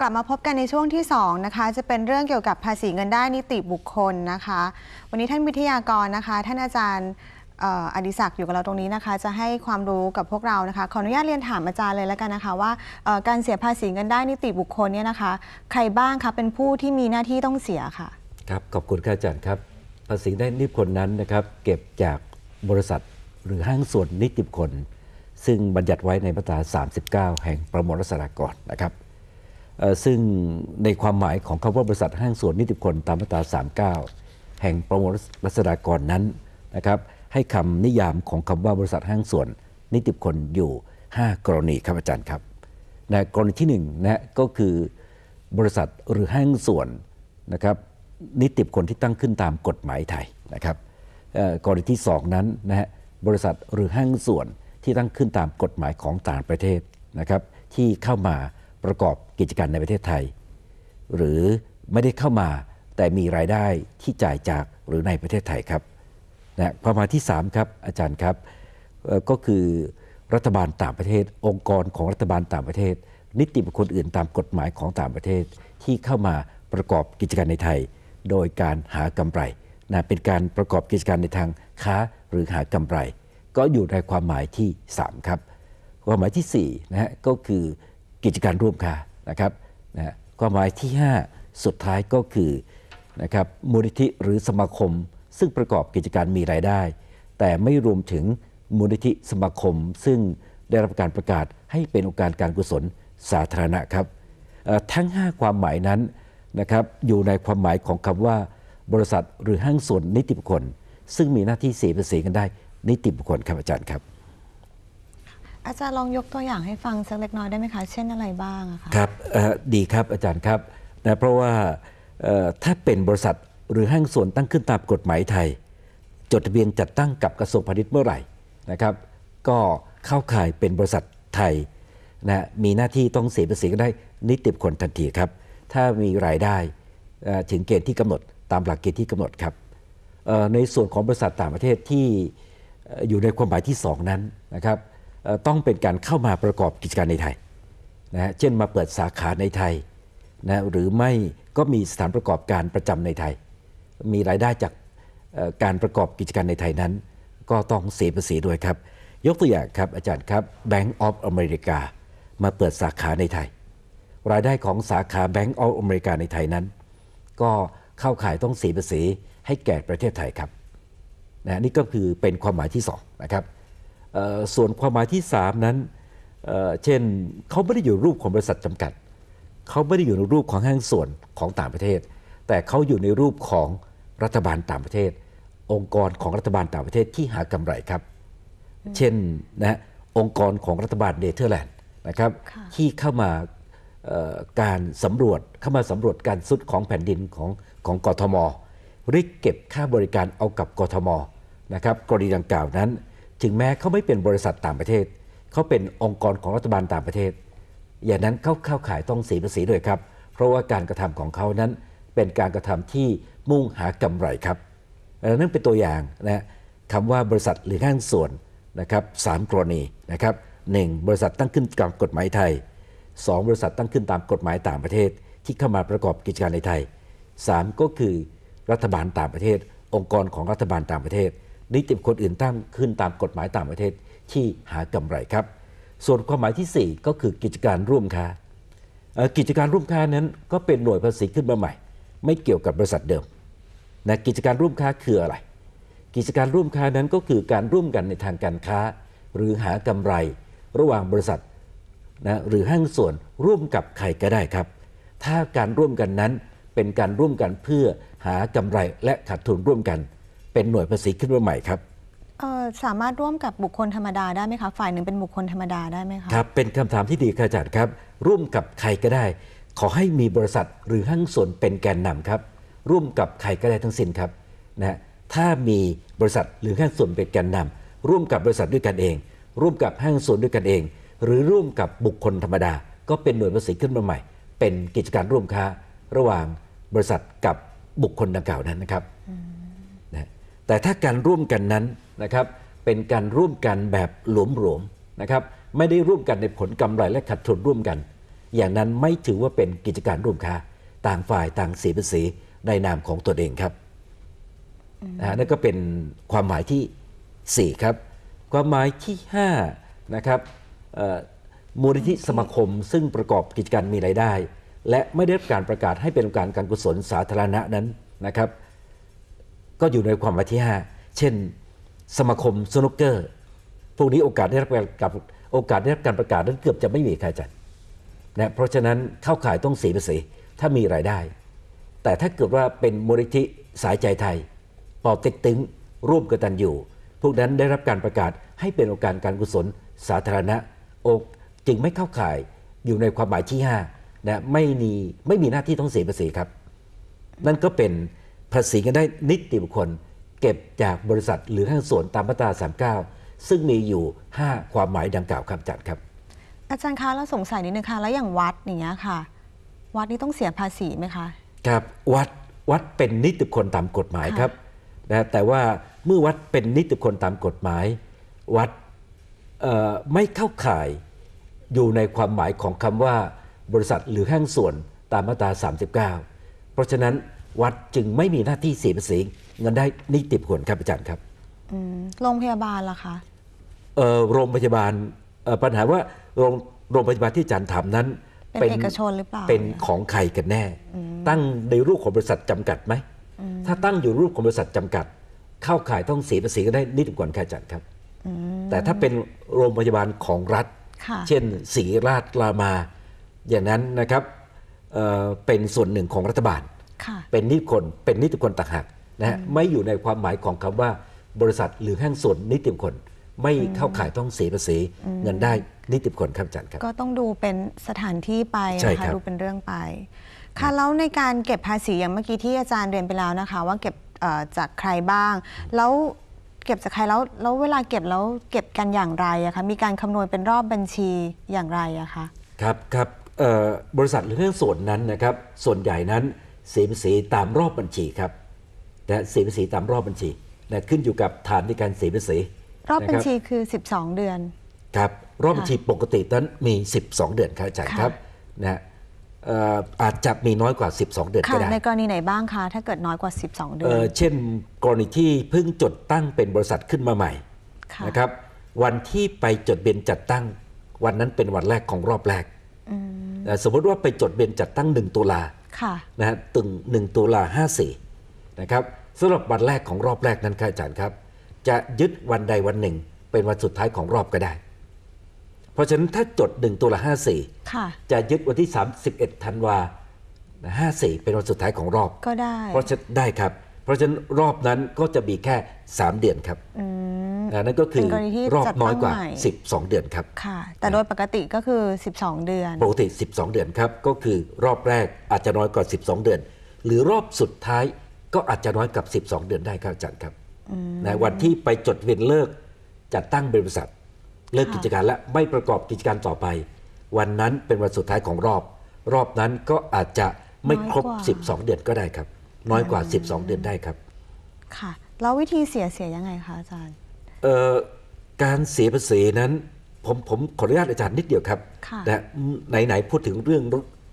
กลับมาพบกันในช่วงที่ 2 นะคะ จะเป็นเรื่องเกี่ยวกับภาษีเงินได้นิติบุคคลนะคะ วันนี้ท่านวิทยากรนะคะท่านอาจารย์อดิศักดิ์อยู่กับเราตรงนี้นะคะ จะให้ความรู้กับพวกเรานะคะ ขออนุญาตเรียนถามอาจารย์เลยแล้วกันนะคะว่าการเสียภาษีเงินได้นิติบุคคลเนี่ยนะคะ ใครบ้างคะเป็นผู้ที่มีหน้าที่ต้องเสียค่ะ ครับ ขอบคุณครับอาจารย์ครับ ภาษีได้นิติบุคคลนั้นนะครับ เก็บจากบริษัทหรือห้างส่วนนิติบุคคลซึ่งบัญญัติไว้ในมาตรา39 แห่งประมวลรัษฎากรนะครับซึ่งในความหมายของคำว่าบริษัทห้างส่วนนิติบุคคลตามมาตรา 39 แห่งประมวลรัษฎากรนั้นนะครับให้คำนิยามของคำว่าบริษัทห้างส่วนนิติบุคคลอยู่ 5 กรณีครับอาจารย์ครับนะกรณีที่1นะก็คือบริษัทหรือห้างส่วนนะครับนิติบุคคลที่ตั้งขึ้นตามกฎหมายไทยนะครับกรณีที่ 2 นั้นนะฮะบริษัทหรือห้างส่วนที่ตั้งขึ้นตามกฎหมายของต่างประเทศนะครับที่เข้ามาประกอบกิจการในประเทศไทย หรือไม่ได้เข้ามาแต่มีรายได้ที่จ่ายจากหรือในประเทศไทยครับนะพอมาที่ 3 ครับ อาจารย์ครับก็คือรัฐบาลต่างประเทศองค์กรของรัฐบาลต่างประเทศ นิติบุคคลอื่นตามกฎหมายของต่างประเทศ ที่เข้ามาประกอบกิจการในไทย โดยการหากำไรนะเป็นการประกอบกิจการในทางค้าหรือหากำไร ก็อยู่ในความหมายที่ 3 ครับความหมายที่4นะฮะก็คือกิจการร่วมค้านะครับนะความหมายที่ 5 สุดท้ายก็คือนะครับมูลนิธิหรือสมาคม ซึ่งประกอบกิจการมีรายได้ แต่ไม่รวมถึงมูลนิธิสมาคม ซึ่งได้รับการประกาศให้เป็นองค์การการกุศลสาธารณะครับทั้ง 5 ความหมายนั้นนะครับอยู่ในความหมายของคำว่าบริษัทหรือห้างส่วนนิติบุคคลซึ่งมีหน้าที่เสียภาษีกันได้นิติบุคคลครับอาจารย์ครับอาจารย์ลองยกตัวอย่างให้ฟังสักเล็กน้อยได้ไหมคะ เช่นอะไรบ้างคะครับ ดีครับอาจารย์ครับนะเพราะว่าถ้าเป็นบริษัทหรือห้างส่วนตั้งขึ้นตามกฎหมายไทย จดทะเบียนจัดตั้งกับกระทรวงพาณิชย์เมื่อไหร่นะครับ ก็เข้าข่ายเป็นบริษัทไทยนะ มีหน้าที่ต้องเสียภาษีก็ได้นิติบุคคลทันทีครับ ถ้ามีรายได้ถึงเกณฑ์ที่กำหนดตามหลักเกณฑ์ที่กำหนดครับ ในส่วนของบริษัทต่างประเทศที่อยู่ในความหมายที่2นั้นนะครับต้องเป็นการเข้ามาประกอบกิจการในไทยนะเช่นมาเปิดสาขาในไทยนะหรือไม่ก็มีสถานประกอบการประจำในไทย มีรายได้จากการประกอบกิจการในไทยนั้น ก็ต้องเสียภาษีด้วยครับ ยกตัวอย่างครับอาจารย์ครับ Bank of America มาเปิดสาขาในไทย รายได้ของสาขา Bank of America ในไทยนั้นก็เข้าข่ายต้องเสียภาษีให้แก่ประเทศไทยครับนะนี่ก็คือเป็นความหมายที่2นะครับส่วนความหมายที่ 3 นั้นเช่นเขาไม่ได้อยู่รูปของบริษัทจำกัดเขาไม่ได้อยู่ในรูปของห้างส่วนของต่างประเทศ แต่เขาอยู่ในรูปของรัฐบาลต่างประเทศ องค์กรของรัฐบาลต่างประเทศที่หากำไรครับ เช่นนะองค์กรของรัฐบาลเนเธอร์แลนด์นะครับ ที่เข้ามาการสำรวจเข้ามาสำรวจการสุดของแผ่นดินของของกทมเรียกเก็บค่าบริการเอากับกทมนะครับ กรณีดังกล่าวนั้นถึงแม้เขาไม่เป็นบริษัทต่างประเทศ เขาเป็นองค์กรของรัฐบาลต่างประเทศ อย่างนั้นเขาเข้าขายต้องเสียภาษีด้วยครับ เพราะว่าการกระทำของเขานั้นเป็นการกระทำที่มุ่งหากำไรครับนั่นเป็นตัวอย่างนะคำว่าบริษัทหรือห้างส่วนนะครับสามกรณีนะครับหนึ่งบริษัทตั้งขึ้นตามกฎหมายไทย 2 บริษัทตั้งขึ้นตามกฎหมายต่างประเทศ ที่เข้ามาประกอบกิจการในไทย 3 ก็คือรัฐบาลต่างประเทศ องค์กรของรัฐบาลต่างประเทศนิติบุคคลอื่นตั้งขึ้นตามกฎหมายต่างประเทศที่หากำไรครับ ส่วนความหมายที่ 4 ก็คือกิจการร่วมค้า กิจการร่วมค้านั้นก็เป็นหน่วยภาษีขึ้นมาใหม่ ไม่เกี่ยวกับบริษัทเดิมนะกิจการร่วมค้าคืออะไร กิจการร่วมค้านั้นก็คือการร่วมกันในทางการค้า หรือหากำไรระหว่างบริษัทนะหรือห้างส่วนร่วมกับใครก็ได้ครับ ถ้าการร่วมกันนั้นเป็นการร่วมกันเพื่อหากำไรและขาดทุนร่วมกันเป็นหน่วยภาษีขึ้นมาใหม่ครับสามารถร่วมกับบุคคลธรรมดาได้ไหมคะฝ่ายหนึ่งเป็นบุคคลธรรมดาได้ไหมคะครับ เป็นคำถามที่ดีค่ะอาจารย์ครับ ร่วมกับใครก็ได้ ขอให้มีบริษัทหรือห้างส่วนเป็นแกนนำครับ ร่วมกับใครก็ได้ทั้งสิ้นครับนะถ้ามีบริษัทหรือห้างส่วนเป็นแกนนำ ร่วมกับบริษัทด้วยกันเอง ร่วมกับห้างส่วนด้วยกันเอง หรือร่วมกับบุคคลธรรมดา ก็เป็นหน่วยภาษีขึ้นมาใหม่ เป็นกิจการร่วมค้า ระหว่างบริษัทกับบุคคลดังกล่าวนั้นนะครับแต่ถ้าการร่วมกันนั้นนะครับ เป็นการร่วมกันแบบหลวมๆนะครับ ไม่ได้ร่วมกันในผลกำไรและขัดทุนร่วมกัน อย่างนั้นไม่ถือว่าเป็นกิจการร่วมค้าต่างฝ่ายต่างเสียภาษีในนามของตนเองครับนั่นก็เป็นความหมายที่ 4 ครับ ความหมายที่ 5นะครับมูลนิธิสมาคมซึ่งประกอบกิจการมีรายได้และไม่ได้รับการประกาศให้เป็นองค์การการกุศลสาธารณะนั้นนะครับก็อยู่ในความหมายที่ 5 เช่นสมาคมสนุกเกอร์พวกนี้ โอกาสได้รับการกับโอกาสได้รับการประกาศนั้นเกือบจะไม่มีใครจัดนะเพราะฉะนั้นเข้าข่ายต้องเสียภาษีถ้ามีรายได้ แต่ถ้าเกิดว่าเป็นมูลนิธิสายใจไทย ปอเต็กตึงร่วมกันอยู่ พวกนั้นได้รับการประกาศให้เป็นองค์การการกุศล สาธารณะอกจึงไม่เข้าข่ายอยู่ในความหมายที่5นะไม่มีไม่มีหน้าที่ต้องเสียภาษีครับ นั่นก็เป็นภาษีกันได้ นิติบุคคล เก็บจากบริษัทหรือห้างส่วนตามมาตรา39 ซึ่งมีอยู่ 5 ความหมายดังกล่าวครับอาจารย์ครับ อาจารย์คะเราสงสัยนิดนึงค่ะแล้วอย่างวัดอย่างเงี้ยค่ะวัดนี่ต้องเสียภาษีไหมคะครับวัดวัดเป็นนิติบุคคลตามกฎหมายครับนะแต่ว่าเมื่อวัดเป็นนิติบุคคลตามกฎหมาย วัดไม่เข้าข่ายอยู่ในความหมายของคำว่าบริษัทหรือห้างส่วนตามมาตรา39เพราะฉะนั้นวัดจึงไม่มีหน้าที่เสียภาษีเงินได้นิติบุคคลครับอาจารย์ครับโรงพยาบาลล่ะคะโรงพยาบาลปัญหาว่าโรงโรงพยาบาลที่อาจารย์ถามนั้น เป็นเอกชนหรือเปล่าเป็นของใครกันแน่ ตั้งในรูปของบริษัทจำกัดไหม ถ้าตั้งอยู่รูปของบริษัทจำกัด เข้าข่ายต้องเสียภาษีก็ได้นิติบุคคลค่าจัดครับแต่ถ้าเป็นโรงพยาบาลของรัฐ เช่นศรีราชรามา อย่างนั้นนะครับเเป็นส่วนหนึ่งของรัฐบาลเป็นนิติคนเป็นนิติคนต่างหากนะฮะไม่อยู่ในความหมายของคำว่า บริษัทหรือห้างส่วนนิติบุคคลไม่เข้าข่ายต้องเสียภาษีเงินได้นิติบุคคลครับอาจารย์ครับก็ต้องดูเป็นสถานที่ไปนะคะดูเป็นเรื่องไปค่ะแล้วในการเก็บภาษีอย่างเมื่อกี้ที่อาจารย์เรียนไปแล้วนะคะว่าเก็บจากใครบ้างแล้วเก็บจากใครแล้วแล้วเวลาเก็บแล้วเก็บกันอย่างไรอะคะมีการคำนวณเป็นรอบบัญชีอย่างไรอะคะครับครับบริษัทหรือห้า่งส่วนนั้นนะครับ ส่วนใหญ่นั้นสียภาษีตามรอบบัญชีครับนะเสียภาษีตามรอบบัญชีนะขึ้นอยู่กับฐานในการเสียภาษีรอบบัญชีคือ 12 เดือนครับ รอบบัญชีปกตินั้นมี 12 เดือนครับอาจารย์ครับนะอาจจะมีน้อยกว่า 12 เดือนก็ได้ในกรณีไหนบ้างคะ ถ้าเกิดน้อยกว่า 12 เดือน เช่น กรณีที่เพิ่งจดตั้งเป็นบริษัทขึ้นมาใหม่นะครับวันที่ไปจดเบียนจัดตั้งวันนั้นเป็นวันแรกของรอบแรกสมมติว่าไปจดเบียนจัดตั้ง1ตุลานะฮะตึงหนึ่งตุลาห้าสี่นะครับสำหรับวันแรกของรอบแรกนั้นครับอาจารย์ครับ จะยึดวันใดวันหนึ่ง เป็นวันสุดท้ายของรอบก็ได้ เพราะฉะนั้นถ้าจดหนึ่งตุลาห้าสี่จะยึดวันที่ 31ธันวาห้าสี่เป็นวันสุดท้ายของรอบก็ได้ เพราะจะได้ครับราะฉะนั้นรอบนั้นก็จะมีแค่ 3 เดือนครับนั่นก็คือรอบน้อยกว่า 12 เดือนครับ ค่ะ แต่โดยปกติก็คือ 12 เดือน ปกติ 12 เดือนครับก็คือรอบแรกอาจจะน้อยกว่า 12 เดือน หรือรอบสุดท้ายก็อาจจะน้อยกับ12 เดือนได้ครับอาจารย์ครับ ในวันที่ไปจดเวนเลิก จัดตั้งบริษัท เลิกกิจการและไม่ประกอบกิจการต่อไป วันนั้นเป็นวันสุดท้ายของรอบ รอบนั้นก็อาจจะไม่ครบ 12 เดือนก็ได้ครับน้อยกว่า 12 เดือนได้ครับ ค่ะแล้ววิธีเสียเสียยังไงคะอาจารย์ เอ่อการเสียภาษีนั้น ผมผมขออนุญาตอาจารย์นิดเดียวครับค่ะนะไหนไหนพูดถึงเรื่อง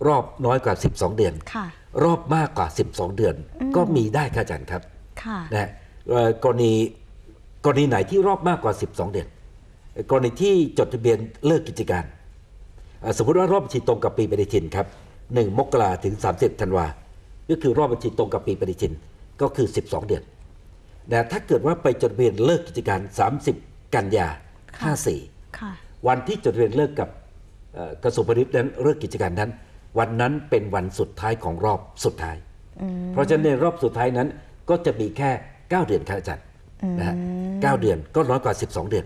รอบน้อยกว่า 12 เดือนค่ะ รอบมากกว่า 12 เดือน ก็มีได้ครับอาจารย์ครับค่ะนะกรณีกรณีไหนที่รอบมากกว่า 12 เดือน กรณีที่จดทะเบียนเลิกกิจการ สมมติว่ารอบบัญชีตรงกับปีปฏิทินครับ1มกราถึง30ธันวาคมก็คือรอบบัญชีตรงกับปีปฏิทินก็คือ 12 เดือนแต่ถ้าเกิดว่าไปจดทะเบียนเลิกกิจการ 30 กันยา 54วันที่จดทะเบียนเลิกกับกระทรวงพาณิชย์นั้นเลิกกิจการนั้น วันนั้นเป็นวันสุดท้ายของรอบสุดท้าย เพราะฉะนั้นในรอบสุดท้ายนั้นก็จะมีแค่ 9 เดือนครับอาจารย์นะฮะเเดือนก็น้อยกว่า 12 เดือน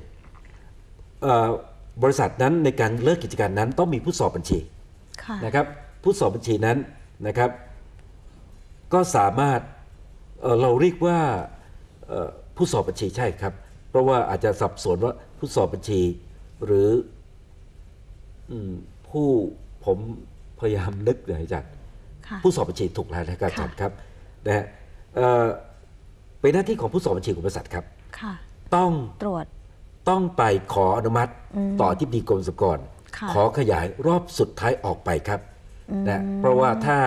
บริษัทนั้นในการเลิกกิจการนั้นต้องมีผู้สอบบัญชีนะครับ ผู้สอบบัญชีนั้นนะครับก็สามารถเราเรียกว่าผู้สอบบัญชีใช่ครับ เพราะว่าอาจจะสับสนว่าผู้สอบบัญชี หรือผู้ผมพยายามนึกเลยอจัดผู้สอบบัญชีถูกแล้วนะครับจัรครับนะฮะเป็นหน้าที่ของผู้สอบบัญชีของบริษัท ครับต้องตรวจ ต้องไปขออนุมัติต่อที่ดีกรมสรรกรขอขยายรอบสุดท้ายออกไปครับนะเพราะว่าถ้า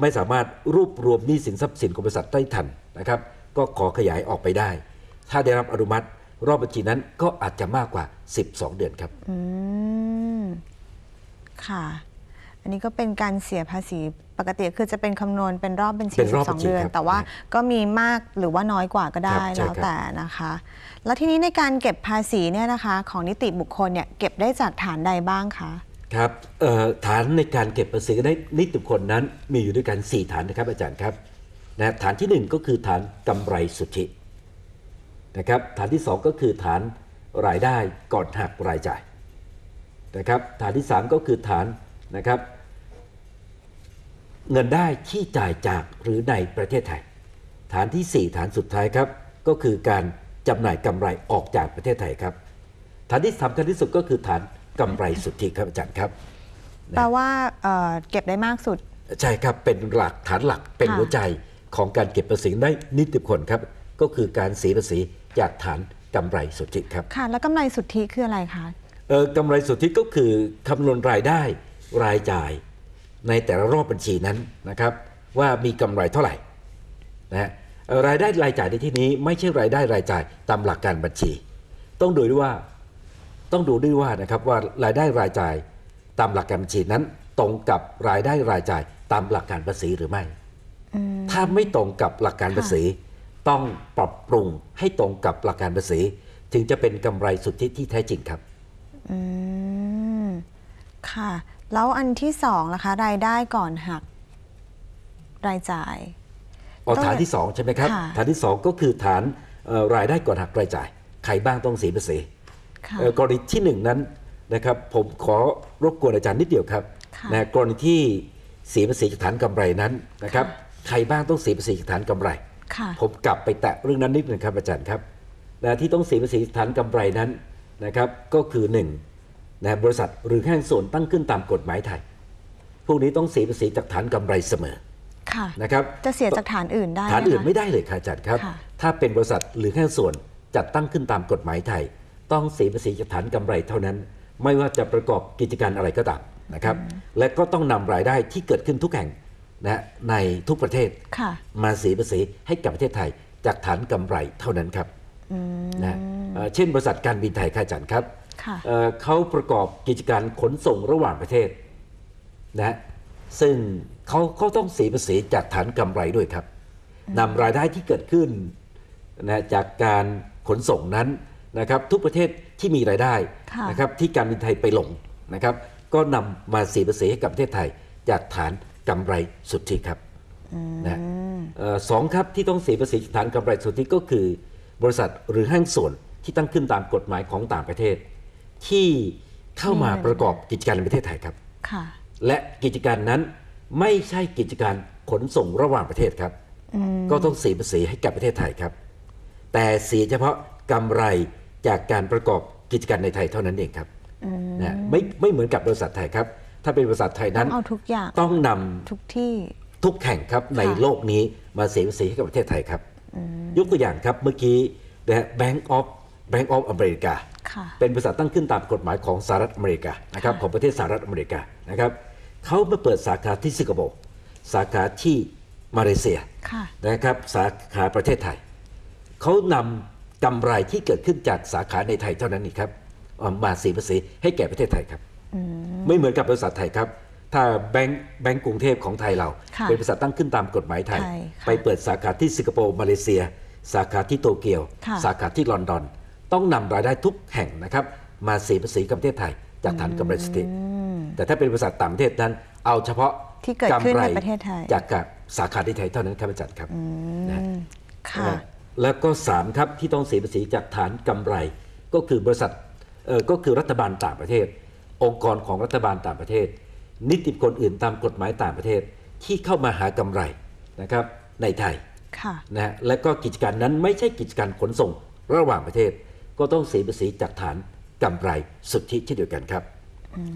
ไม่สามารถรวบรวมหนี้สินทรัพย์สินของบริษัทได้ทันนะครับ ก็ขอขยายออกไปได้ ถ้าได้รับอนุมัติรอบบัญชีนั้นก็อาจจะมากกว่า 12 เดือนครับอืมค่ะ อันนี้ก็เป็นการเสียภาษีปกติคือจะเป็นคำนวณเป็นรอบบัญชีเป็นองเดือน แต่ว่าก็มีมากหรือว่าน้อยกว่าก็ได้แล้วแต่นะคะ แล้วทีนี้ในการเก็บภาษีเนี่ยนะคะ ของนิติบุคคลเนี่ยเก็บได้จากฐานใดบ้างคะครับฐานในการเก็บภาษีนิติบุคคลนั้น มีอยู่ด้วยกัน 4 ฐานนะครับอาจารย์ครับนะฐานที่ 1 ก็คือฐานกำไรสุทธินะครับฐานที่ 2 ก็คือฐานรายได้ก่อนหักรายจ่ายนะครับฐานที่ 3 ก็คือฐานนะครับเงินได้ที่จ่ายจากหรือในประเทศไทย ฐานที่ 4 ฐานสุดท้ายครับก็คือการจำหน่ายกำไรออกจากประเทศไทยครับ ฐานที่สำคัญที่สุดก็คือฐานกำไรสุทธิครับอาจารย์ครับแปลว่าเเก็บได้มากสุด ใช่ครับ เป็นหลักฐานหลักเป็นหัวใจของการเก็บภาษีได้นิติบุคคลครับก็คือการเสียภาษีจากฐานกำไรสุทธิครับค่ะแล้วกำไรสุทธิคืออะไรคะเออกำไรสุทธิก็คือคำนวณรายได้รายจ่ายในแต่ละรอบบัญชีนั้นนะครับ ว่ามีกำไรเท่าไหร่นะฮะรายได้รายจ่ายในที่นี้ ไม่ใช่รายได้รายจ่ายตามหลักการบัญชี ต้องดูด้วยว่าต้องดูด้วยว่านะครับว่า รายได้รายจ่ายตามหลักการบัญชีนั้น ตรงกับรายได้รายจ่ายตามหลักการภาษีหรือไม่ถ้าไม่ตรงกับหลักการภาษีต้องปรับปรุงให้ตรงกับหลักการภาษีถึงจะเป็นกำไรสุทธิที่แท้จริงครับอืมค่ะ แล้วอันที่สองนะคะ รายได้ก่อนหัก รายจ่ายออฐานที่สองใช่ไหมครับฐานที่สองก็คือฐานรายได้ก่อนหักรายจ่ายใครบ้างต้องเสียภาษีกรณีที่หนึ่งนั้นนะครับผมขอรบกวนอาจารย์นิดเดียวครับนะกรณีที่เสียภาษีจากฐานกำไรนั้นนะครับใครบ้างต้องเสียภาษีจากฐานกำไรผมกลับไปแตะเรื่องนั้นนิดหนึ่งครับอาจารย์ครับนะที่ต้องเสียภาษีฐานกำไรนั้นนะครับก็คือ1นะบริษัทหรือห่งส่วนตั้งขึ้นตามกฎหมายไทยพวกนี้ต้องเสียภาษีจากฐานกำไรเสมอนะครับจะเสียจากฐานอื่นได้ฐานอื่นไม่ได้เลยค่ะอาจารย์ครับ ถ้าเป็นบริษัทหรือหค่งส่วนจัดตั้งขึ้นตามกฎหมายไทยต้องเสียภาษีจากฐานกำไรเท่านั้น ไม่ว่าจะประกอบกิจการอะไรก็ตามนะครับ และก็ต้องนำรายได้ที่เกิดขึ้นทุกแห่งนะในทุกประเทศ มาเสียภาษีให้กับประเทศไทยจากฐานกำไรเท่านั้นครับนะเช่นบริษัทการบินไทยค่าจันครับเขาประกอบกิจการขนส่งระหว่างประเทศนะซึ่งเขาเขาต้องเสียภาษีจากฐานกำไรด้วยครับ นำรายได้ที่เกิดขึ้นนะจากการขนส่งนั้นนะครับทุกประเทศที่มีรายได้ นะครับ ที่การบินไทยไปลงนะครับ ก็นำมาเสียภาษีให้กับประเทศไทยจากฐานกำไรสุทธิครับนะสองครับที่ต้องเสียภาษีฐานกำไรสุทธิ ก็คือ บริษัทหรือห้างส่วนที่ตั้งขึ้นตามกฎหมายของต่างประเทศ ที่เข้ามาประกอบกิจการในประเทศไทยครับและกิจการนั้นไม่ใช่กิจการขนส่งระหว่างประเทศครับก็ต้องเสียภาษีให้กับประเทศไทยครับ แต่เสียเฉพาะกำไรจากการประกอบกิจการในไทยเท่านั้นเองครับนะไม่ไม่เหมือนกับบริษัทไทยครับ ถ้าเป็นบริษัทไทยนั้นเอาทุกอย่างต้องนำทุกที่ทุกแห่งครับ ในโลกนี้มาเสียภาษีให้กับประเทศไทยครับยกตัวอย่างครับเมื่อกี้นะแบงก์ออฟแบงก์ออฟอเมริกาเป็นบริษัทตั้งขึ้นตามกฎหมายของสหรัฐอเมริกานะครับ ของประเทศสหรัฐอเมริกานะครับ เขามาเปิดสาขาที่สิงคโปร์สาขาที่มาเลเซียนะครับสาขาประเทศไทยเขานำกำไรที่เกิดขึ้นจากสาขาในไทยเท่านั้นนี่ครับมาสีภาษีให้แก่ประเทศไทยครับไม่เหมือนกับบริษัทไทยครับ ถ้าแบงก์แบงก์กรุงเทพของไทยเรา เป็นบริษัทตั้งขึ้นตามกฎหมายไทย ไปเปิดสาขาที่สิงคโปร์มาเลเซีย สาขาที่โตเกียว สาขาที่ลอนดอน ต้องนำรายได้ทุกแห่งนะครับ มาสีภาษีกับประเทศไทยจากฐานกำไรสติแต่ถ้าเป็นบริษัทต่างประเทศนั้น เอาเฉพาะที่เกิดขึ้นในประเทศไทย จากสาขาที่ไทยเท่านั้นครับอาจารย์ครับค่ะแล้วก็3ครับที่ต้องเสียภาษีจากฐานกำไร ก็คือบริษัทก็คือรัฐบาลต่างประเทศ องค์กรของรัฐบาลต่างประเทศ นิติบุคคลอื่นตามกฎหมายต่างประเทศ ที่เข้ามาหากำไรนะครับในไทยนะฮะและก็กิจการนั้นไม่ใช่กิจการขนส่งระหว่างประเทศ ก็ต้องเสียภาษีจากฐานกำไรสุทธิเช่นเดียวกันครับ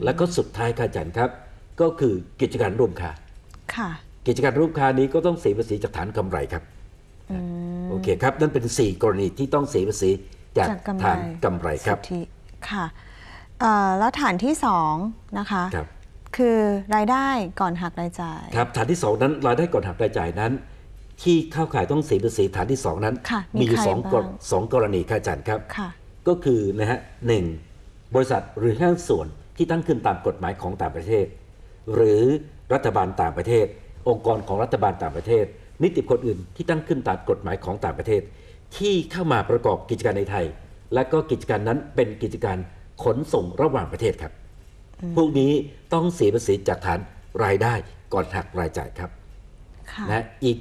และก็สุดท้ายค่ะจันครับ ก็คือกิจการร่วมค้ากิจการร่วมค้านี้ก็ต้องเสียภาษีจากฐานกำไรครับโอเคครับ นั่นเป็น 4 กรณีที่ต้องเสียภาษีจากฐานกำไรครับค่ะแล้วฐานที่ 2 นะคะคคือรายได้ก่อนหักรายจ่ายครับฐานที่ 2 นั้นรายได้ก่อนหักรายจ่ายนั้น ที่เข้าข่ายต้องเสียภาษีฐานที่ 2 นั้น มีอยู่สองสองกรณีค่ะอาจารย์ครับก็คือนะฮะหนึ่งบริษัทหรือห้างส่วนที่ตั้งขึ้นตามกฎหมายของต่างประเทศ หรือรัฐบาลต่างประเทศ องค์กรของรัฐบาลต่างประเทศนิติบุคคลอื่นที่ตั้งขึ้นตามกฎหมายของต่างประเทศ ที่เข้ามาประกอบกิจการในไทย และก็กิจการนั้นเป็นกิจการขนส่งระหว่างประเทศครับ พวกนี้ต้องเสียภาษีจากฐานรายได้ก่อนหักรายจ่ายครับและอีก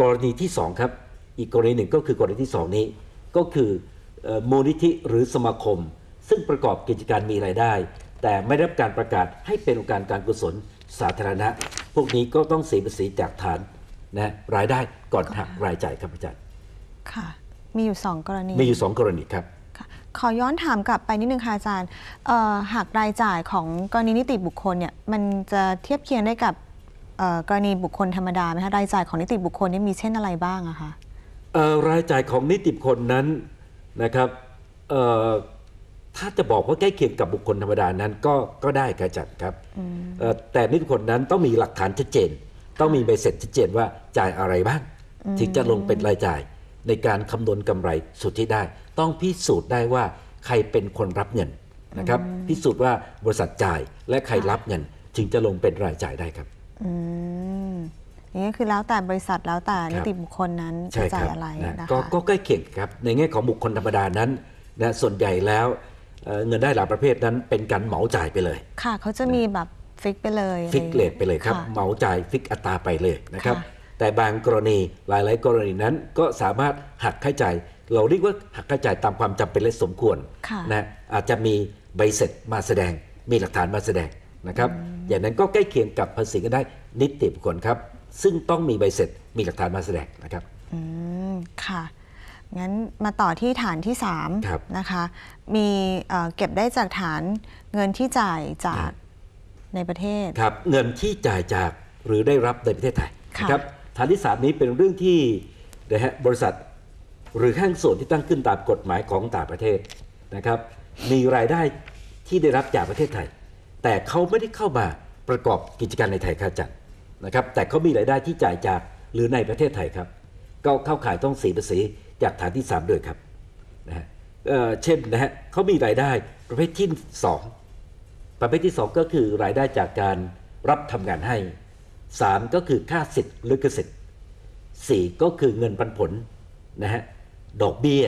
กรณีที่2ครับ อีกกรณีหนึ่งก็คือกรณีที่ 2 นี้ก็คือมูลนิธิหรือสมาคม ซึ่งประกอบกิจการมีรายได้ แต่ไม่ได้รับการประกาศให้เป็นองค์การการกุศลสาธารณะ พวกนี้ก็ต้องเสียภาษีจากฐานนะรายได้ก่อนหักรายจ่ายครับอาจารย์ค่ะมีอยู่ 2 กรณีมีอยู่ 2 กรณีครับขอย้อนถามกลับไปนิดนึงค่ะอาจารย์ หากรายจ่ายของกรณีนิติบุคคลเนี่ยมันจะเทียบเคียงได้กับกรณีบุคคลธรรมดาไหมคะรายจ่ายของนิติบุคคลนี่มีเช่นอะไรบ้างอะคะรายจ่ายของนิติบุคคลนั้นนะครับถ้าจะบอกว่าใกล้เคียงกับบุคคลธรรมดานั้นก็ก็ได้กระจัดครับแต่นิติบุคคลนั้นต้องมีหลักฐานชัดเจนต้องมีใบเสร็จชัดเจนว่าจ่ายอะไรบ้างถึงจะลงเป็นรายจ่าย ในการคำนวณกำไรสุทธิได้ ต้องพิสูจน์ได้ว่าใครเป็นคนรับเงินนะครับพิสูจน์ว่าบริษัทจ่ายและใครรับเงิน จึงจะลงเป็นรายจ่ายได้ครับอืมนี่คือแล้วแต่บริษัทแล้วแต่นิติบุคคลนั้นจะจ่ายอะไรนะคะก็ใกล้เคียงครับ ในแง่ของบุคคลธรรมดานั้นนะส่วนใหญ่แล้วเงินได้หลายประเภทนั้นเป็นการเหมาจ่ายไปเลย ค่ะเขาจะมีแบบฟิกไปเลย ฟิกเลทไปเลยครับเหมาจ่ายฟิกอัตราไปเลยนะครับ แต่บางกรณีหลายๆ กรณีนั้นก็สามารถหักค่าใช้จ่าย เราเรียกว่าหักค่าใช้จ่ายตามความจำเป็นและสมควรนะ อาจจะมีใบเสร็จมาแสดง มีหลักฐานมาแสดงนะครับ อย่างนั้นก็ใกล้เคียงกับภาษีก็ได้นิติบุคคลครับ ซึ่งต้องมีใบเสร็จมีหลักฐานมาแสดงนะครับ อืม ค่ะ งั้นมาต่อที่ฐานที่3นะคะ มีเก็บได้จากฐานเงินที่จ่ายจากในประเทศครับเงินที่จ่ายจากหรือได้รับในประเทศไทยคนะครับ ฐานที่สามนี้เป็นเรื่องที่นะฮะบริษัทหรือห้างส่วนที่ตั้งขึ้นตามกฎหมายของต่างประเทศนะครับ มีรายได้ที่ได้รับจากประเทศไทย แต่เขาไม่ได้เข้ามาประกอบกิจการในไทยค่าจัดนะครับแต่เขามีรายได้ที่จ่ายจากหรือในประเทศไทยครับ ก็เข้าข่ายต้องเสียภาษีจากฐานที่สามด้วยครับนะฮะเเช่นนะฮะเขามีรายได้ประเภทที่สองประเภทที่ 2 ก็คือ รายได้จากการรับทำงานให้ 3 ก็คือค่าสิทธิ์ลิขสิทธิ์4ก็คือเงินปันผลนะฮะดอกเบี้ย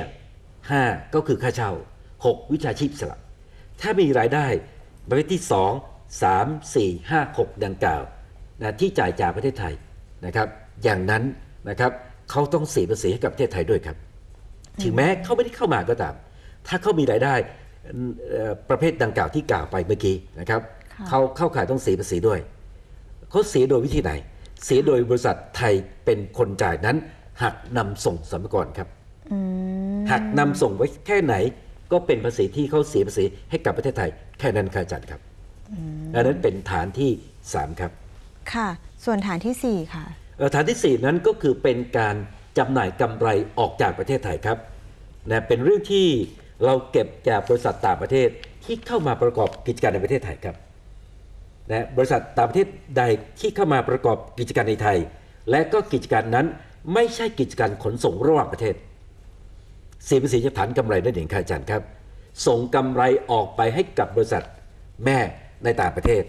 5ก็คือค่าเช่า 6 วิชาชีพสละถ้ามีรายได้ประเภทที่ 2 3 4 5 6 ดังกล่าวนะที่จ่ายจากประเทศไทยนะครับ อย่างนั้นนะครับเขาต้องเสียภาษีให้กับประเทศไทยด้วยครับถึงแม้เขาไม่ได้เข้ามาก็ตาม ถ้าเขามีรายได้ประเภทดังกล่าวที่กล่าวไปเมื่อกี้นะครับ เขาเข้าข่ายต้องเสียภาษีด้วยเขาเสียโดยวิธีไหนเสียโดยบริษัทไทยเป็นคนจ่ายนั้นหักนำส่งสรรพากร ครับหักนำส่งไว้แค่ไหนก็เป็นภาษีที่เขาเสียภาษีให้กับประเทศไทย แค่นั้นค่ะจัดครับอันนั้นเป็นฐานที่ 3 ครับ ค่ะ ส่วนฐานที่ 4 ค่ะฐานที่4นั้นก็คือเป็นการจำหน่ายกำไรออกจากประเทศไทยครับนะเป็นเรื่องที่เราเก็บจากบริษัทต่างประเทศที่เข้ามาประกอบกิจการในประเทศไทยครับนะบริษัทต่างประเทศใดที่เข้ามาประกอบกิจการในไทย และก็กิจการนั้นไม่ใช่กิจการขนส่งระหว่างประเทศเสียภาษีจะฐานกำไรนั่นเองค่ะอาจารย์ครับ ส่งกำไรออกไปให้กับบริษัทแม่ในต่างประเทศ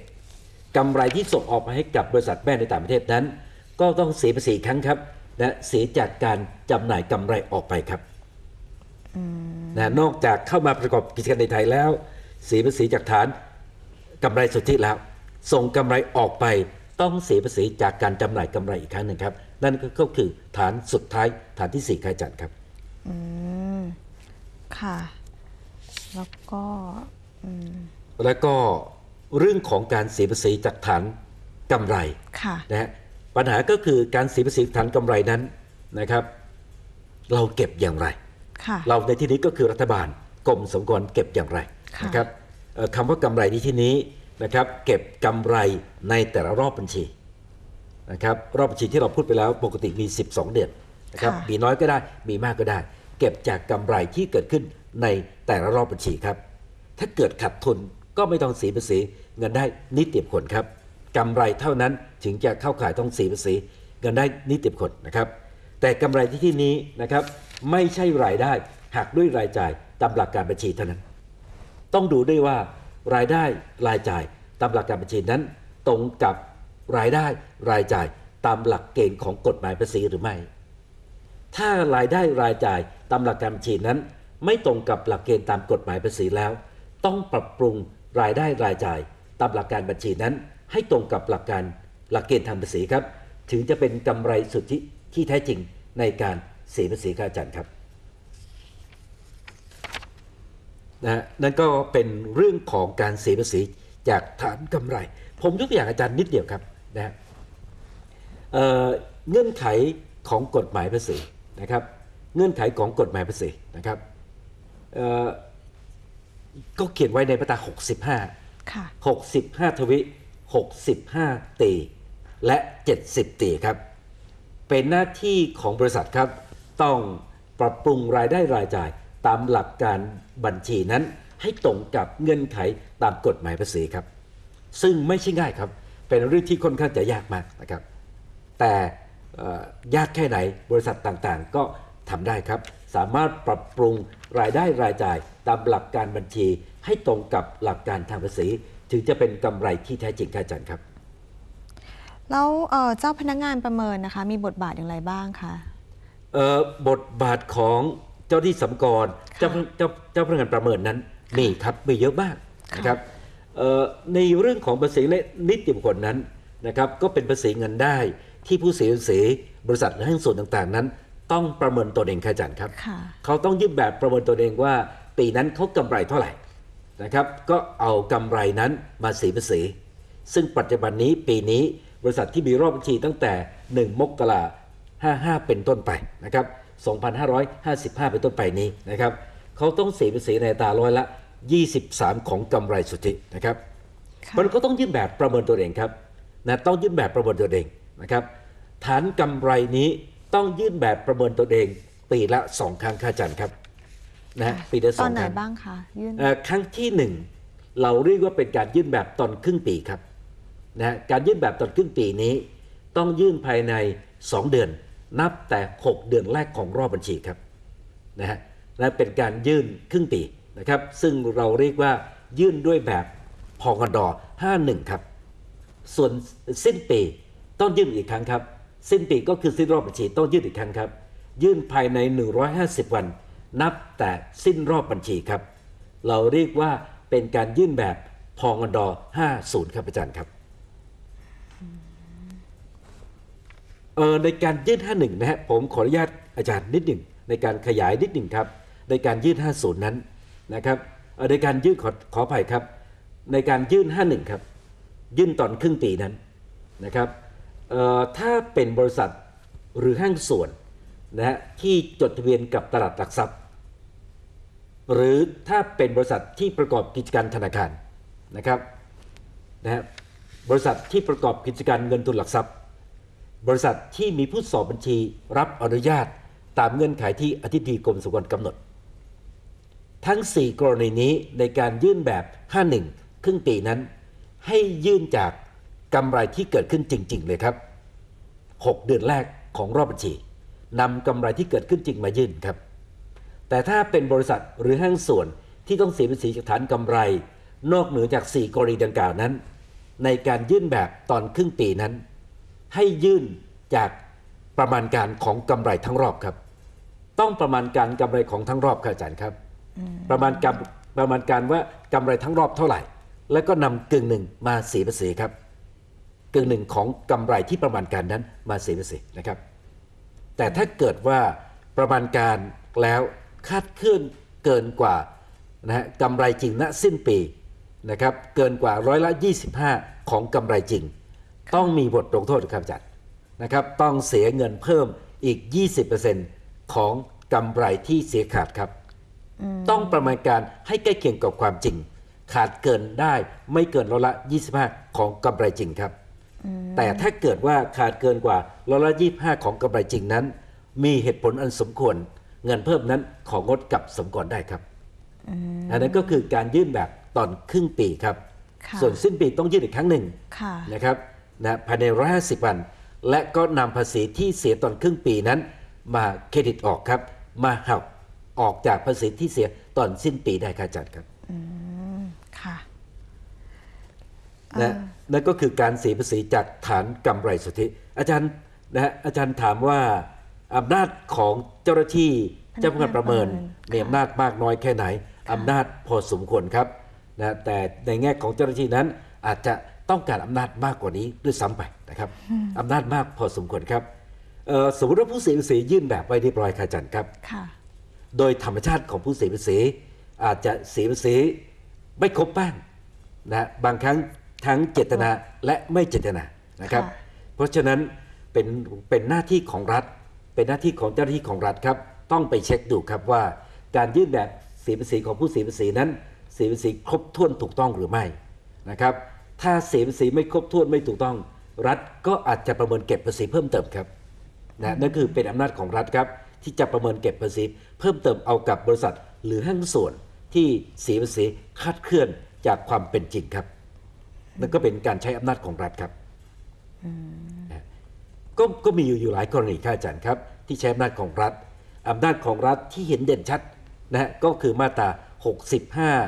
กำไรที่ส่งออกไปให้กับบริษัทแม่ในต่างประเทศนั้น ก็ต้องเสียภาษีครั้งครับ และเสียจากการจำหน่ายกำไรออกไปครับนะนอกจากเข้ามาประกอบกิจการในไทยแล้วเสียภาษีจากฐานกำไรสุทธิแล้ว ส่งกำไรออกไปต้องเสียภาษีจากการจำหน่ายกำไรอีกครั้งหนึ่งครับ นั่นก็คือฐานสุดท้ายฐานที่4ี่ค่าจัดครับอืมค่ะ แล้วก็แล้วก็เรื่องของการเสียภาษีจากฐานกำไรค่ะนะฮะปัญหาก็คือการเสียภาษีฐานกำไรนั้นนะครับ เราเก็บอย่างไรเราในที่นี้ก็คือรัฐบาล กรมสมกรเก็บอย่างไรนะครับคำว่ากำไรในที่นี้นะครับ เก็บกำไรในแต่ละรอบบัญชีนะครับ รอบบัญชีที่เราพูดไปแล้ว ปกติมี 12 เดือนนะครับมีน้อยก็ได้มีมากก็ได้ เก็บจากกำไรที่เกิดขึ้นในแต่ละรอบบัญชีครับ ถ้าเกิดขาดทุนก็ไม่ต้องเสียภาษี เงินได้นิติบุคคลครับกำไรเท่านั้นถึงจะเข้าข่ายต้องเสียภาษี เงินได้นิติบุคคลนะครับแต่กำไรที่ที่นี้นะครับ ไม่ใช่รายได้หักด้วยรายจ่ายตามหลักการบัญชีเท่านั้น ต้องดูด้วยว่ารายได้รายจ่ายตามหลักการบัญชีนั้น ตรงกับรายได้รายจ่ายตามหลักเกณฑ์ของกฎหมายภาษีหรือไม่ ถ้ารายได้รายจ่ายตามหลักการบัญชีนั้น ไม่ตรงกับหลักเกณฑ์ตามกฎหมายภาษีแล้ว ต้องปรับปรุงรายได้รายจ่ายตามหลักการบัญชีนั้น ให้ตรงกับหลักการหลักเกณฑ์ทางภาษีครับถึงจะเป็นกำไรสุทธิที่แท้จริงในการเสียภาษีค่าจัดครับนะนั่นก็เป็นเรื่องของการเสียภาษีจากฐานกำไร ผมยกตัวอย่างอาจารย์นิดเดียวครับนะเเงื่อนไขของกฎหมายภาษีนะครับ เงื่อนไขของกฎหมายภาษีนะครับก็เขียนไว้ในมาตรา65ค่ะ65 ทวิ 65 ตี และ 70 ตีครับเป็นหน้าที่ของบริษัทครับ ต้องปรับปรุงรายได้รายจ่าย ตามหลักการบัญชีนั้น ให้ตรงกับเงื่อนไขตามกฎหมายภาษีครับ ซึ่งไม่ใช่ง่ายครับเป็นเรื่องที่ค่อนข้างจะยากมากนะครับ แต่ยากแค่ไหน บริษัทต่างๆ ก็ทำได้ครับ สามารถปรับปรุงรายได้รายจ่าย ตามหลักการบัญชี ให้ตรงกับหลักการทางภาษี ถึงจะเป็นกำไรที่แท้จริงคท้าจริงครับแล้วเจ้าพนักงานประเมินนะคะมีบทบาทอย่างไรบ้างคะบทบาทของเจ้าที่สำกรเจ้าเจ้าเจ้าพนักงานประเมินนั้นนี่ครับมีเยอะมากนะครับในเรื่องของภาษีและนิติบุคคลนั้นนะครับก็เป็นภาษีเงินได้ที่ผู้เสียภาษีบริษัทและห้างส่วนต่างๆนั้น ต้องประเมินตัวเองค่ะจันครับเขาต้องยื่นแบบประเมินตัวเองว่าปีนั้นเขากำไรเท่าไหร่นะครับ ก็เอากำไรนั้นมาเสียภาษี ซึ่งปัจจุบันนี้ปีนี้บริษัทที่มีรอบบัญชีตั้งแต่ 1 มกราห้าห้าเป็นต้นไปนะครับ2,555 เป็นต้นไปนี้นะครับ เขาต้องเสียภาษีในตาร้อยละ 23 ของกำไรสุทธินะครับมันก็ต้องยื่นแบบประเมินตัวเองครับนะต้องยื่นแบบประเมินตัวเองนะครับฐานกำไรนี้ต้องยื่นแบบประเมินตัวเอง ปีละ 2ครั้งค่าจันครับนะปีละสองครั้งตอนไหนบ้างคะยื่นครั้งที่ 1 เราเรียกว่าเป็นการยื่นแบบตอนครึ่งปีครับนะการยื่นแบบตอนครึ่งปีนี้ต้องยื่นภายใน 2 เดือน นับแต่ 6 เดือนแรกของรอบบัญชีครับนะฮะและเป็นการยื่นครึ่งปีนะครับซึ่งเราเรียกว่ายื่นด้วยแบบพองดอ51ครับส่วนสิ้นปีต้องยื่นอีกครั้งครับ สิ้นปีก็คือสิ้นรอบบัญชีต้องยื่นอีกครั้งครับยื่นภายใน 150 วันนับแต่สิ้นรอบบัญชีครับ เราเรียกว่าเป็นการยื่นแบบพองดอ50ครับอาจารย์ครับในการยื่น 51นะฮะผมขออนุญาตอาจารย์นิดหนึ่งในการขยายนิดหนึ่งครับในการยื่น50นั้นนะครับในการยื่นขอขออภัยครับในการยื่น 51ครับยื่นตอนครึ่งปีนั้นนะครับถ้าเป็นบริษัทหรือห้างส่วนนะฮะที่จดทะเบียนกับตลาดหลักทรัพย์ หรือถ้าเป็นบริษัทที่ประกอบกิจการธนาคารนะครับนะฮะบริษัทที่ประกอบกิจการเงินทุนหลักทรัพย์บริษัทที่มีผู้สอบบัญชีรับอนุญาตตามเงื่อนไขที่อธิบดีกรมสุขกำหนด ทั้ง 4 กรณีนี้ในการยื่นแบบ 51 ครึ่งปีนั้น ให้ยื่นจากกำไรที่เกิดขึ้นจริง ๆ เลยครับ 6 เดือนแรกของรอบบัญชี นำกำไรที่เกิดขึ้นจริงมายื่นครับ แต่ถ้าเป็นบริษัทหรือห้างส่วนที่ต้องเสียภาษีจากฐานกำไรนอกเหนือจาก 4 กรณีดังกล่าวนั้น ในการยื่นแบบตอนครึ่งปีนั้นให้ยื่นจากประมาณการของกำไรทั้งรอบครับ ต้องประมาณการกำไรของทั้งรอบครับอาจารย์ครับ ประมาณการประมาณการว่ากำไรทั้งรอบเท่าไหร่ แล้วก็นำกึ่งหนึ่งมาเสียภาษีครับกึ่งหนึ่งของกำไรที่ประมาณการนั้นมาเสียภาษีนะครับ แต่ถ้าเกิดว่าประมาณการแล้วคาดเคลื่อนเกินกว่านะฮะกำไรจริงณสิ้นปีนะครับ เกินกว่าร้อยละ25ของกำไรจริงต้องมีบทลงโทษหรืออาจาดนะครับ ต้องเสียเงินเพิ่มอีก 20%ของกำไรที่เสียขาดครับต้องประมาณการให้ใกล้เคียงกับความจริง ขาดเกินได้ไม่เกินร้อยละ 25 ของกำไรจริงครับ แต่ถ้าเกิดว่าขาดเกินกว่าร้อยละ 25 ของกำไรจริงนั้น มีเหตุผลอันสมควร เงินเพิ่มนั้นของงดกับสมกรได้ครับอันนั้นก็คือการยื่นแบบตอนครึ่งปีครับ ส่วนสิ้นปีต้องยื่นอีกครั้งหนึ่งนะครับนะภายในร้อยสิบวัน และก็นำภาษีที่เสียตอนครึ่งปีนั้น มาเครดิตออกครับ มาหักออกจากภาษีที่เสียตอนสิ้นปีได้ค่าจัรครับค่ะนะนั่นก็คือการเสียภาษีจากฐานกำไรสุทธิอาจารย์นะอาจารย์ถามว่าอำนาจของเจ้าหน้าที่เจ้าพนักงานประเมิน มีอำนาจมากน้อยแค่ไหนอำนาจพอสมควรครับนะแต่ในแง่ของเจ้าหน้าที่นั้นอาจจะต้องการอำนาจมากกว่านี้ด้วยซ้ำไปนะครับอำนาจมากพอสมควรครับสมมติว่าผู้เสียภาษียื่นแบบไว้เรียบร้อยค่ะจันครับโดยธรรมชาติของผู้เสียภาษีอาจจะเสียภาษีไม่ครบบ้านนะบางครั้งทั้งเจตนาและไม่เจตนานะครับ เพราะฉะนั้นเป็นเป็นหน้าที่ของรัฐ เป็นหน้าที่ของเจ้าหน้าที่ของรัฐครับ ต้องไปเช็คดูครับว่าการยื่นแบบเสียภาษีของผู้เสียภาษีนั้นเสียภาษีครบถ้วนถูกต้องหรือไม่นะครับถ้าเสียภาษีไม่ครบถ้วนไม่ถูกต้อง รัฐก็อาจจะประเมินเก็บภาษีเพิ่มเติมครับนะนั่นคือเป็นอำนาจของรัฐครับ ที่จะประเมินเก็บภาษีเพิ่มเติมเอากับบริษัทหรือห้างส่วนที่เสียภาษีคาดเคลื่อนจากความเป็นจริงครับนั่นก็เป็นการใช้อำนาจของรัฐครับ ก็ก็มีอยู่อยู่หลายกรณีค่ะอาจารย์ครับ ที่ใช้อำนาจของรัฐอำนาจของรัฐที่เห็นเด่นชัดนะฮะก็คือมาตรา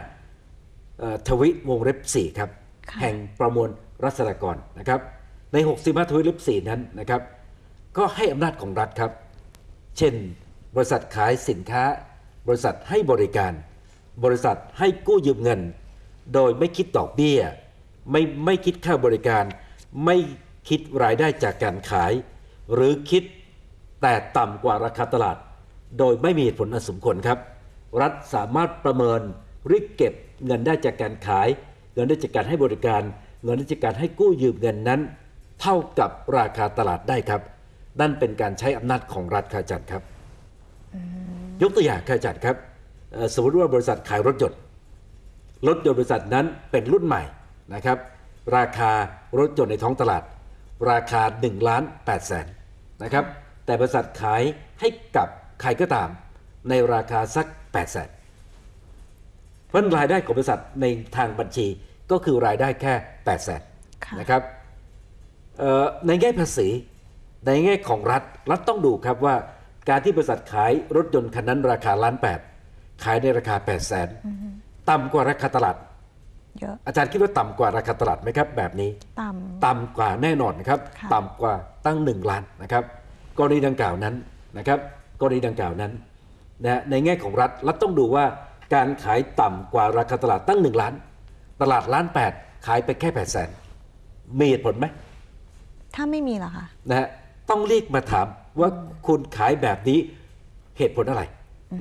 65 ทวิวงเล็บ4ครับแห่งประมวลรัษฎากรนะครับใน60มาทราเล็บ4นั้นนะครับ ก็ให้อำนาจของรัฐครับ เช่น บริษัทขายสินค้า บริษัทให้บริการ บริษัทให้กู้ยืมเงิน โดยไม่คิดดอกเบี้ยไม่ไม่คิดค่าบริการ ไม่คิดรายได้จากการขาย หรือคิดแต่ต่ำกว่าราคาตลาด โดยไม่มีผลอสมควรครับ รัฐสามารถประเมินรีกเก็บเงินได้จากการขายเงินราชการให้บริการเงินราชการให้กู้ยืมเงินนั้น เท่ากับราคาตลาดได้ครับนั่นเป็นการใช้อำนาจของรัฐค่าจัดครับยกตัวอย่างค่าจัดครับสมมติว่าบริษัทขายรถยนต์รถยนต์บริษัทนั้นเป็นรุ่นใหม่นะครับ ราคารถยนต์ในท้องตลาด ราคา1ล้าน8แสนนะครับแต่บริษัทขายให้กับใครก็ตาม ในราคาสัก8แสนเพราะรายได้ของบริษัทในทางบัญชีก็คือรายได้แค่8ปดแสนนะครับในแง่ภาษีในแง่ของรัฐรัฐต้องดูครับว่าการที่บริษัทขายรถยนต์คันนั้นราคาล้านแปดขายในราคา8ปดแสนต่ำกว่าราคาตลาดอาจารย์คิดว่าต่ำกว่าราคาตลาดไหมครับแบบนี้ต่ำต่ำกว่าแน่นอนนะครับ ต่ำกว่าตั้ง1ล้านนะครับกรณีดังกล่าวนั้นนะครับกรณีดังกล่าวนั้นนะในแง่ของรัฐรัฐต้องดูว่าการขายต่ำกว่าราคาตลาดตั้ง 1 ล้าน ตลาดล้าน8ขายไปแค่8ปดแสนมีเหตุผลไหมถ้าไม่มีเหรอคะนะฮะต้องรีบมาถามว่าคุณขายแบบนี้เหตุผลอะไร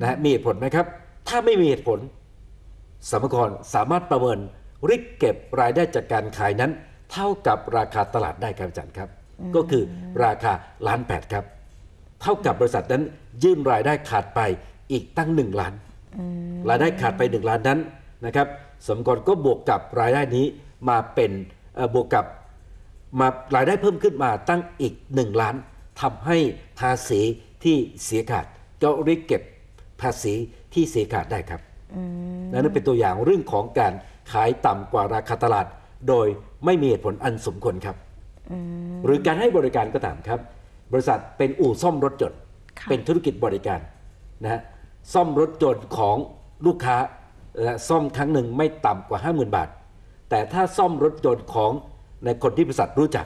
นะฮะมีเหตุผลไหมครับ ถ้าไม่มีเหตุผลสมกรสามารถประเมินริบเก็บรายได้จากการขายนั้น เท่ากับราคาตลาดได้ครับอาจารย์ครับ ก็คือราคาล้านแปดครับ เท่ากับบริษัทนั้นยื่นรายได้ขาดไปอีกตั้งหนึ่งล้านรายได้ขาดไปหนึ่งล้านนั้นนะครับ สมกรก็บวกกับรายได้นี้มาเป็นบวกกับมารายได้เพิ่มขึ้นมาตั้งอีก 1 ล้าน ทำให้ภาษีที่เสียขาดก็รีกเก็บภาษีที่เสียขาดได้ครับนั่นเป็นตัวอย่างเรื่องของการขายต่ำกว่าราคาตลาด โดยไม่มีเหตุผลอันสมควรครับ หรือการให้บริการก็ตามครับ บริษัทเป็นอู่ซ่อมรถจดเป็นธุรกิจบริการนะฮะซ่อมรถจนของลูกค้าและซ่อมครั้งหนึ่งไม่ต่ำกว่า 50,000 บาท แต่ถ้าซ่อมรถจนของในคนที่บริษัทรู้จัก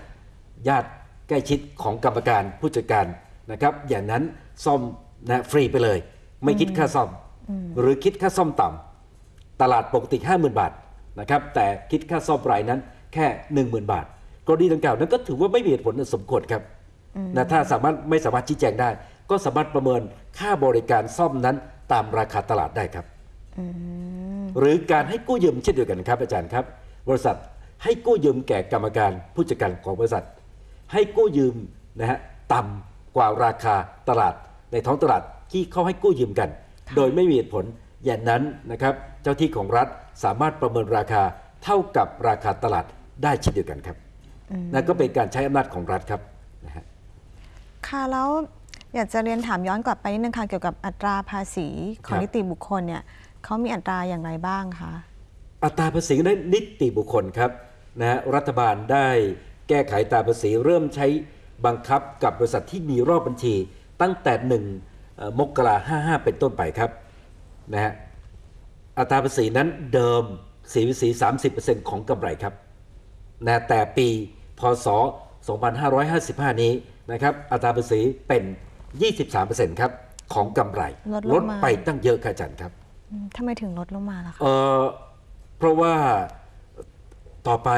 ญาติใกล้ชิดของกรรมการ ผู้จัดการนะครับ อย่างนั้นซ่อมนะฟรีไปเลย ไม่คิดค่าซ่อม หรือคิดค่าซ่อมต่ำตลาดปกติ 50,000 บาทนะครับ แต่คิดค่าซ่อมรายนั้นแค่ 10,000 บาท กรณีดังกล่าวนั้นก็ถือว่าไม่มีเหตุผลสมควรครับนะถ้าสามารถไม่สามารถชี้แจงได้ ก็สามารถประเมินค่าบริการซ่อมนั้นตามราคาตลาดได้ครับหรือการให้กู้ยืมเช่นเดียวกันครับอาจารย์ครับ บริษัทให้กู้ยืมแก่กรรมการผู้จัดการของบริษัท ให้กู้ยืมนะฮะต่ำกว่าราคาตลาดในท้องตลาดที่เขาให้กู้ยืมกัน โดยไม่มีเหตุผลอย่างนั้นนะครับ เจ้าที่ของรัฐสามารถประเมินราคาเท่ากับราคาตลาดได้เช่นเดียวกันครับนั่นก็เป็นการใช้อำนาจของรัฐครับนะฮะค่ะแล้วอยากจะเรียนถามย้อนกลับไปนิดนึงค่ะ เกี่ยวกับอัตราภาษีของนิติบุคคลเนี่ยเขามีอัตราอย่างไรบ้างคะ อัตราภาษีในนิติบุคคลครับนะรัฐบาลได้แก้ไขตราภาษีเริ่มใช้บังคับกับบริษัทที่มีรอบบัญชีตั้งแต่หนึ่งมกราห้าห้าเป็นต้นไปครับนะฮะอัตราภาษีนั้นเดิมสีสิบสนต์ของกำไรครับนะแต่ปีพศสสอองพันหห้้้าารยิบห้านี้นะครับอัตราภาษีเป็น23%ครับของกำไรลดลไปตั้งเยอะค่ะจันครับทำไมถึงลดลงมาล่ะคะเเพราะว่าต่อไป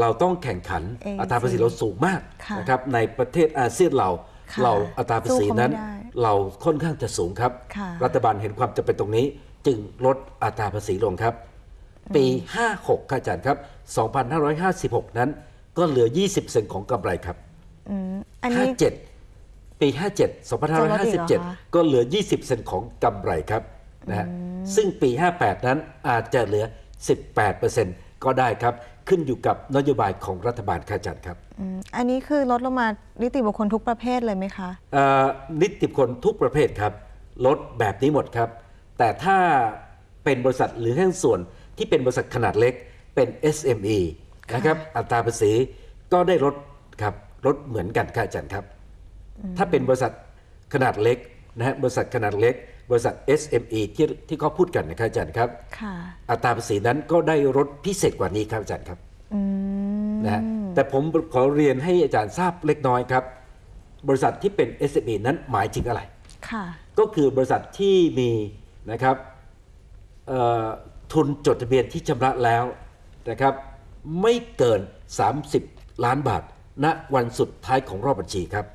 เราต้องแข่งขันอัตราภาษีเราสูงมากะนะครับในประเทศอาเซียนเรา เราอัตราภาษีนั้น เราค่อนข้างจะสูงครับ รัฐบาลเห็นความจำเป็นตรงนี้ จึงลดอัตราภาษีลงครับปี56ค่ะอจารยครับ 2556 นั้นก็เหลือ 20%ของกำไรครับออันนี้57ปี 57 2557 ก็เหลือ 20%เซนของกำไรครับนะฮะซึ่งปี 58 นั้นอาจจะเหลือ 18%เซก็ได้ครับ ขึ้นอยู่กับนโยบายของรัฐบาลค่าจัดครับ อันนี้คือลดลงมานิติบุคคลทุกประเภทเลยไหมคะนิติบุคคลทุกประเภทครับ ลดแบบนี้หมดครับ แต่ถ้าเป็นบริษัทหรือแห่งส่วนที่เป็นบริษัทขนาดเล็ก เป็น SME นะครับ อัตราภาษีก็ได้ลดครับ ลดเหมือนกันค่าจารครับถ้าเป็นบริษัทขนาดเล็กนะฮะบริษัทขนาดเล็ก บริษัท SME ที่ที่เขาพูดกันนะครับอาจารย์ครับอัตราภาษีนั้นก็ได้ลดพิเศษกว่านี้ครับอาจารย์ครับนะะแต่ผมขอเรียนให้อาจารย์ทราบเล็กน้อยครับ บริษัทที่เป็น SME นั้นหมายถึงอะไร ก็คือบริษัทที่มีนะครับทุนจดทะเบียนที่ชำระแล้วนะครับ ไม่เกิน 30 ล้านบาทณนะวันสุดท้ายของรอบบัญชีครับ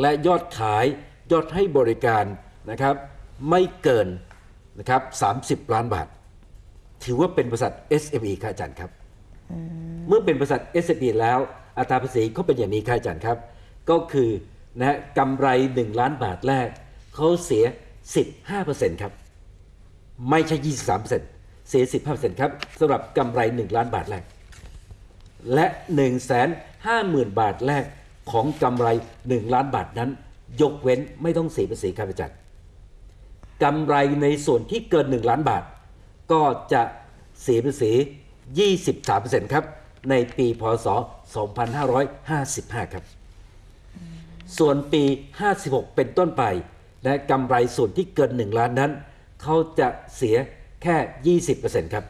และยอดขายยอดให้บริการนะครับ ไม่เกินนะครับ30 ล้านบาท ถือว่าเป็นบริษัท SME ค่ะอาจารย์ครับ เมื่อเป็นบริษัท SME แล้วอัตราภาษีเขาเป็นอย่างนี้ค่ะอาจารย์ครับ ก็คือนะกำไร 1 ล้านบาทแรก เขาเสีย 15%ครับ ไม่ใช่ 23%เสีย 15%ครับสำหรับกำไร 1 ล้านบาทแรก และ 1 5 0 0 0 0บาทแรกของกำไร 1 ล้านบาทนั้น ยกเว้นไม่ต้องเสียภาษีการจัดกำไรในส่วนที่เกิน1ล้านบาท ก็จะเสียภาษี 23%ครับในปีพศ 2555 ครับ ส่วนปี 56 เป็นต้นไป และกำไรส่วนที่เกิน 1 ล้านนั้นเขาจะเสียแค่ 20%ครับ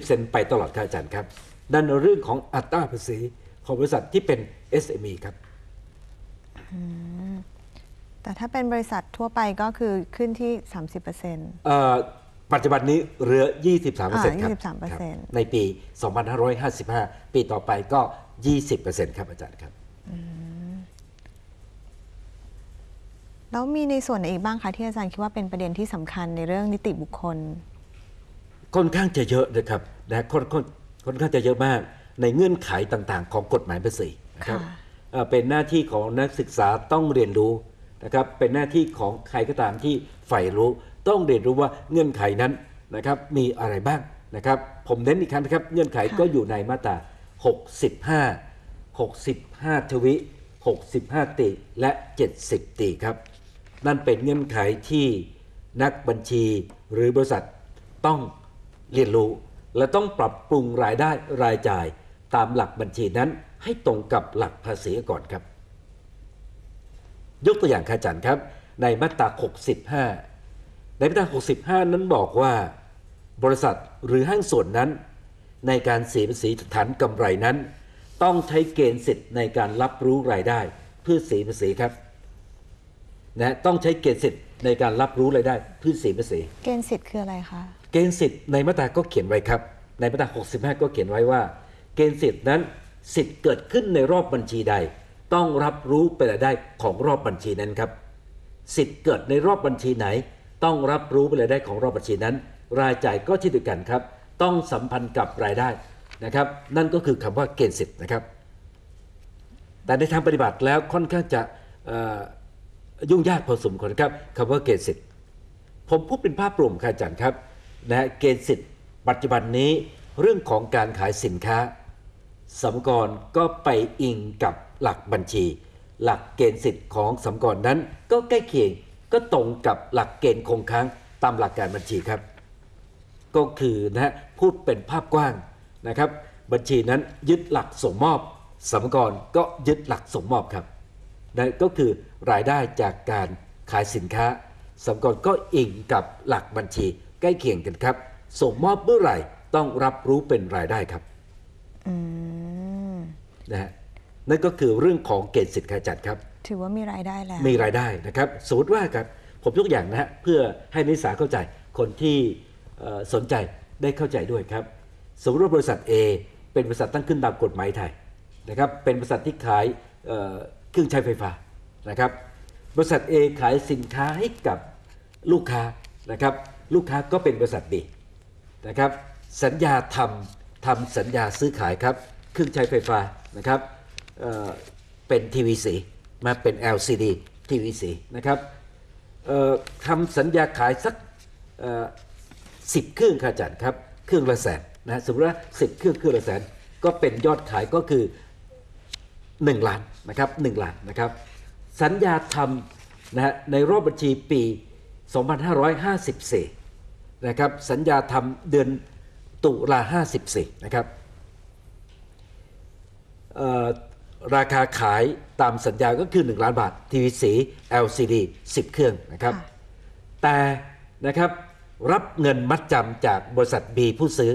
20%ไปตลอดครับอาจารครับนั่นเรื่องของอัตราภาษีของบริษัทที่เป็น SME ครับ แต่ถ้าเป็นบริษัททั่วไปก็คือขึ้นที่ 30%เปอร์เซ็นต์ปัจจุบันนี้เหลือ 23%ครับในปี 2555 ปีต่อไปก็ยี่สิบเเปอร์ซ็นต์ครับอาจารย์ครับแล้วมีในส่วนไหนอีกบ้างคะที่อาจารย์คิดว่าเป็นประเด็นที่สำคัญในเรื่องนิติบุคคล ค่อนข้างจะเยอะนะครับนะค่อนค่อนค่อนข้างจะเยอะมากในเงื่อนไขต่างๆ ของกฎหมายภาษีครับเป็นหน้าที่ของนักศึกษาต้องเรียนรู้นะครับ เป็นหน้าที่ของใครก็ตามที่ใฝ่รู้ ต้องเรียนรู้ว่าเงื่อนไขนั้นนะครับมีอะไรบ้างนะครับผมเน้นอีกครั้งนะครับ เงื่อนไขก็อยู่ในมาตรา65 65 ทวิ65ติและ 70ติครับนั่นเป็นเงื่อนไขที่นักบัญชีหรือบริษัทต้องเรียนรู้ และต้องปรับปรุงรายได้รายจ่ายตามหลักบัญชีนั้นให้ตรงกับหลักภาษีก่อนครับ ยกตัวอย่างค่ะจันครับ ในมาตรา65ในมาตรา65นั้นบอกว่า บริษัทหรือห้างส่วนนั้น ในการเสียภาษีฐานกำไรนั้น ต้องใช้เกณฑ์สิทธิ์ในการรับรู้รายได้เพื่อเสียภาษีครับ นะต้องใช้เกณฑ์สิทธิ์ในการรับรู้รายได้เพื่อเสียภาษี เกณฑ์สิทธิ์คืออะไรคะ เกณฑ์สิทธิ์ในมาตราก็เขียนไว้ครับ ในมาตรา65ก็เขียนไว้ว่า เกณฑ์สิทธิ์นั้นสิทธิ์เกิดขึ้นในรอบบัญชีใด ต้องรับรู้เป็นรายได้ของรอบบัญชีนั้นครับ สิทธิ์เกิดในรอบบัญชีไหน ต้องรับรู้เป็นรายได้ของรอบบัญชีนั้น รายจ่ายก็เช่นเดียวกันครับ ต้องสัมพันธ์กับรายได้นะครับ นั่นก็คือคำว่าเกณฑ์สิทธิ์นะครับ แต่ในทางปฏิบัติแล้วค่อนข้างจะยุ่งยากพอสมควรครับคำว่าเกณฑ์สิทธิ์ ผมพูดเป็นภาพรวมค่ะอาจารย์ครับนะเกณฑ์สิทธิ์ ปัจจุบันนี้เรื่องของการขายสินค้าสมกรก็ไปอิงกับหลักบัญชี หลักเกณฑ์สิทธิ์ของสมกรนั้น ก็ใกล้เคียงก็ตรงกับหลักเกณฑ์คงค้างตามหลักการบัญชีครับ ก็คือนะฮะพูดเป็นภาพกว้างนะครับ บัญชีนั้นยึดหลักส่งมอบ สมกรก็ยึดหลักส่งมอบครับนั่นก็คือรายได้จากการขายสินค้า สมกรก็อิงกับหลักบัญชี ใกล้เคียงกันครับส่งมอบเมื่อไหร่ต้องรับรู้เป็นรายได้ครับนะนั่นก็คือเรื่องของเกณฑ์สิทธิ์การจัดครับถือว่ามีรายได้แล้วมีรายได้นะครับสมมติว่าครับผมยกอย่างนะฮะเพื่อให้นิสสาเข้าใจคนที่สนใจได้เข้าใจด้วยครับ สมมติว่าบริษัท A เป็นบริษัทตั้งขึ้นตามกฎหมายไทยนะครับเป็นบริษัทที่ขายเครื่องใช้ไฟฟ้านะครับบริษัท A ขายสินค้าให้กับลูกค้านะครับ ลูกค้าก็เป็นบริษัท B นะครับสัญญาทำทำสัญญาซื้อขายครับ เครื่องใช้ไฟฟ้านะครับเเป็นทีวีสีมาเป็น LCD ทีวีสีนะครับทำสัญญาขายสักสิบเครื่องค่ะจัดครับ เครื่องละแสนนะสมมติว่าสิบเครื่องเครื่องละแสนก็เป็นยอดขายก็คือ1ล้านนะครับหล้านนะครับ สัญญาทำนะฮะในรอบบัญชีปี 2554นะครับสัญญาทำเดือนตุลาห้าสิบี่นะครับราคาขายตามสัญญาก็คือ 1 ล้านบาท ทีวีสี LCD 10 เครื่องนะครับแต่นะครับรับเงินมัดจำจากบริษัท B ผู้ซื้อ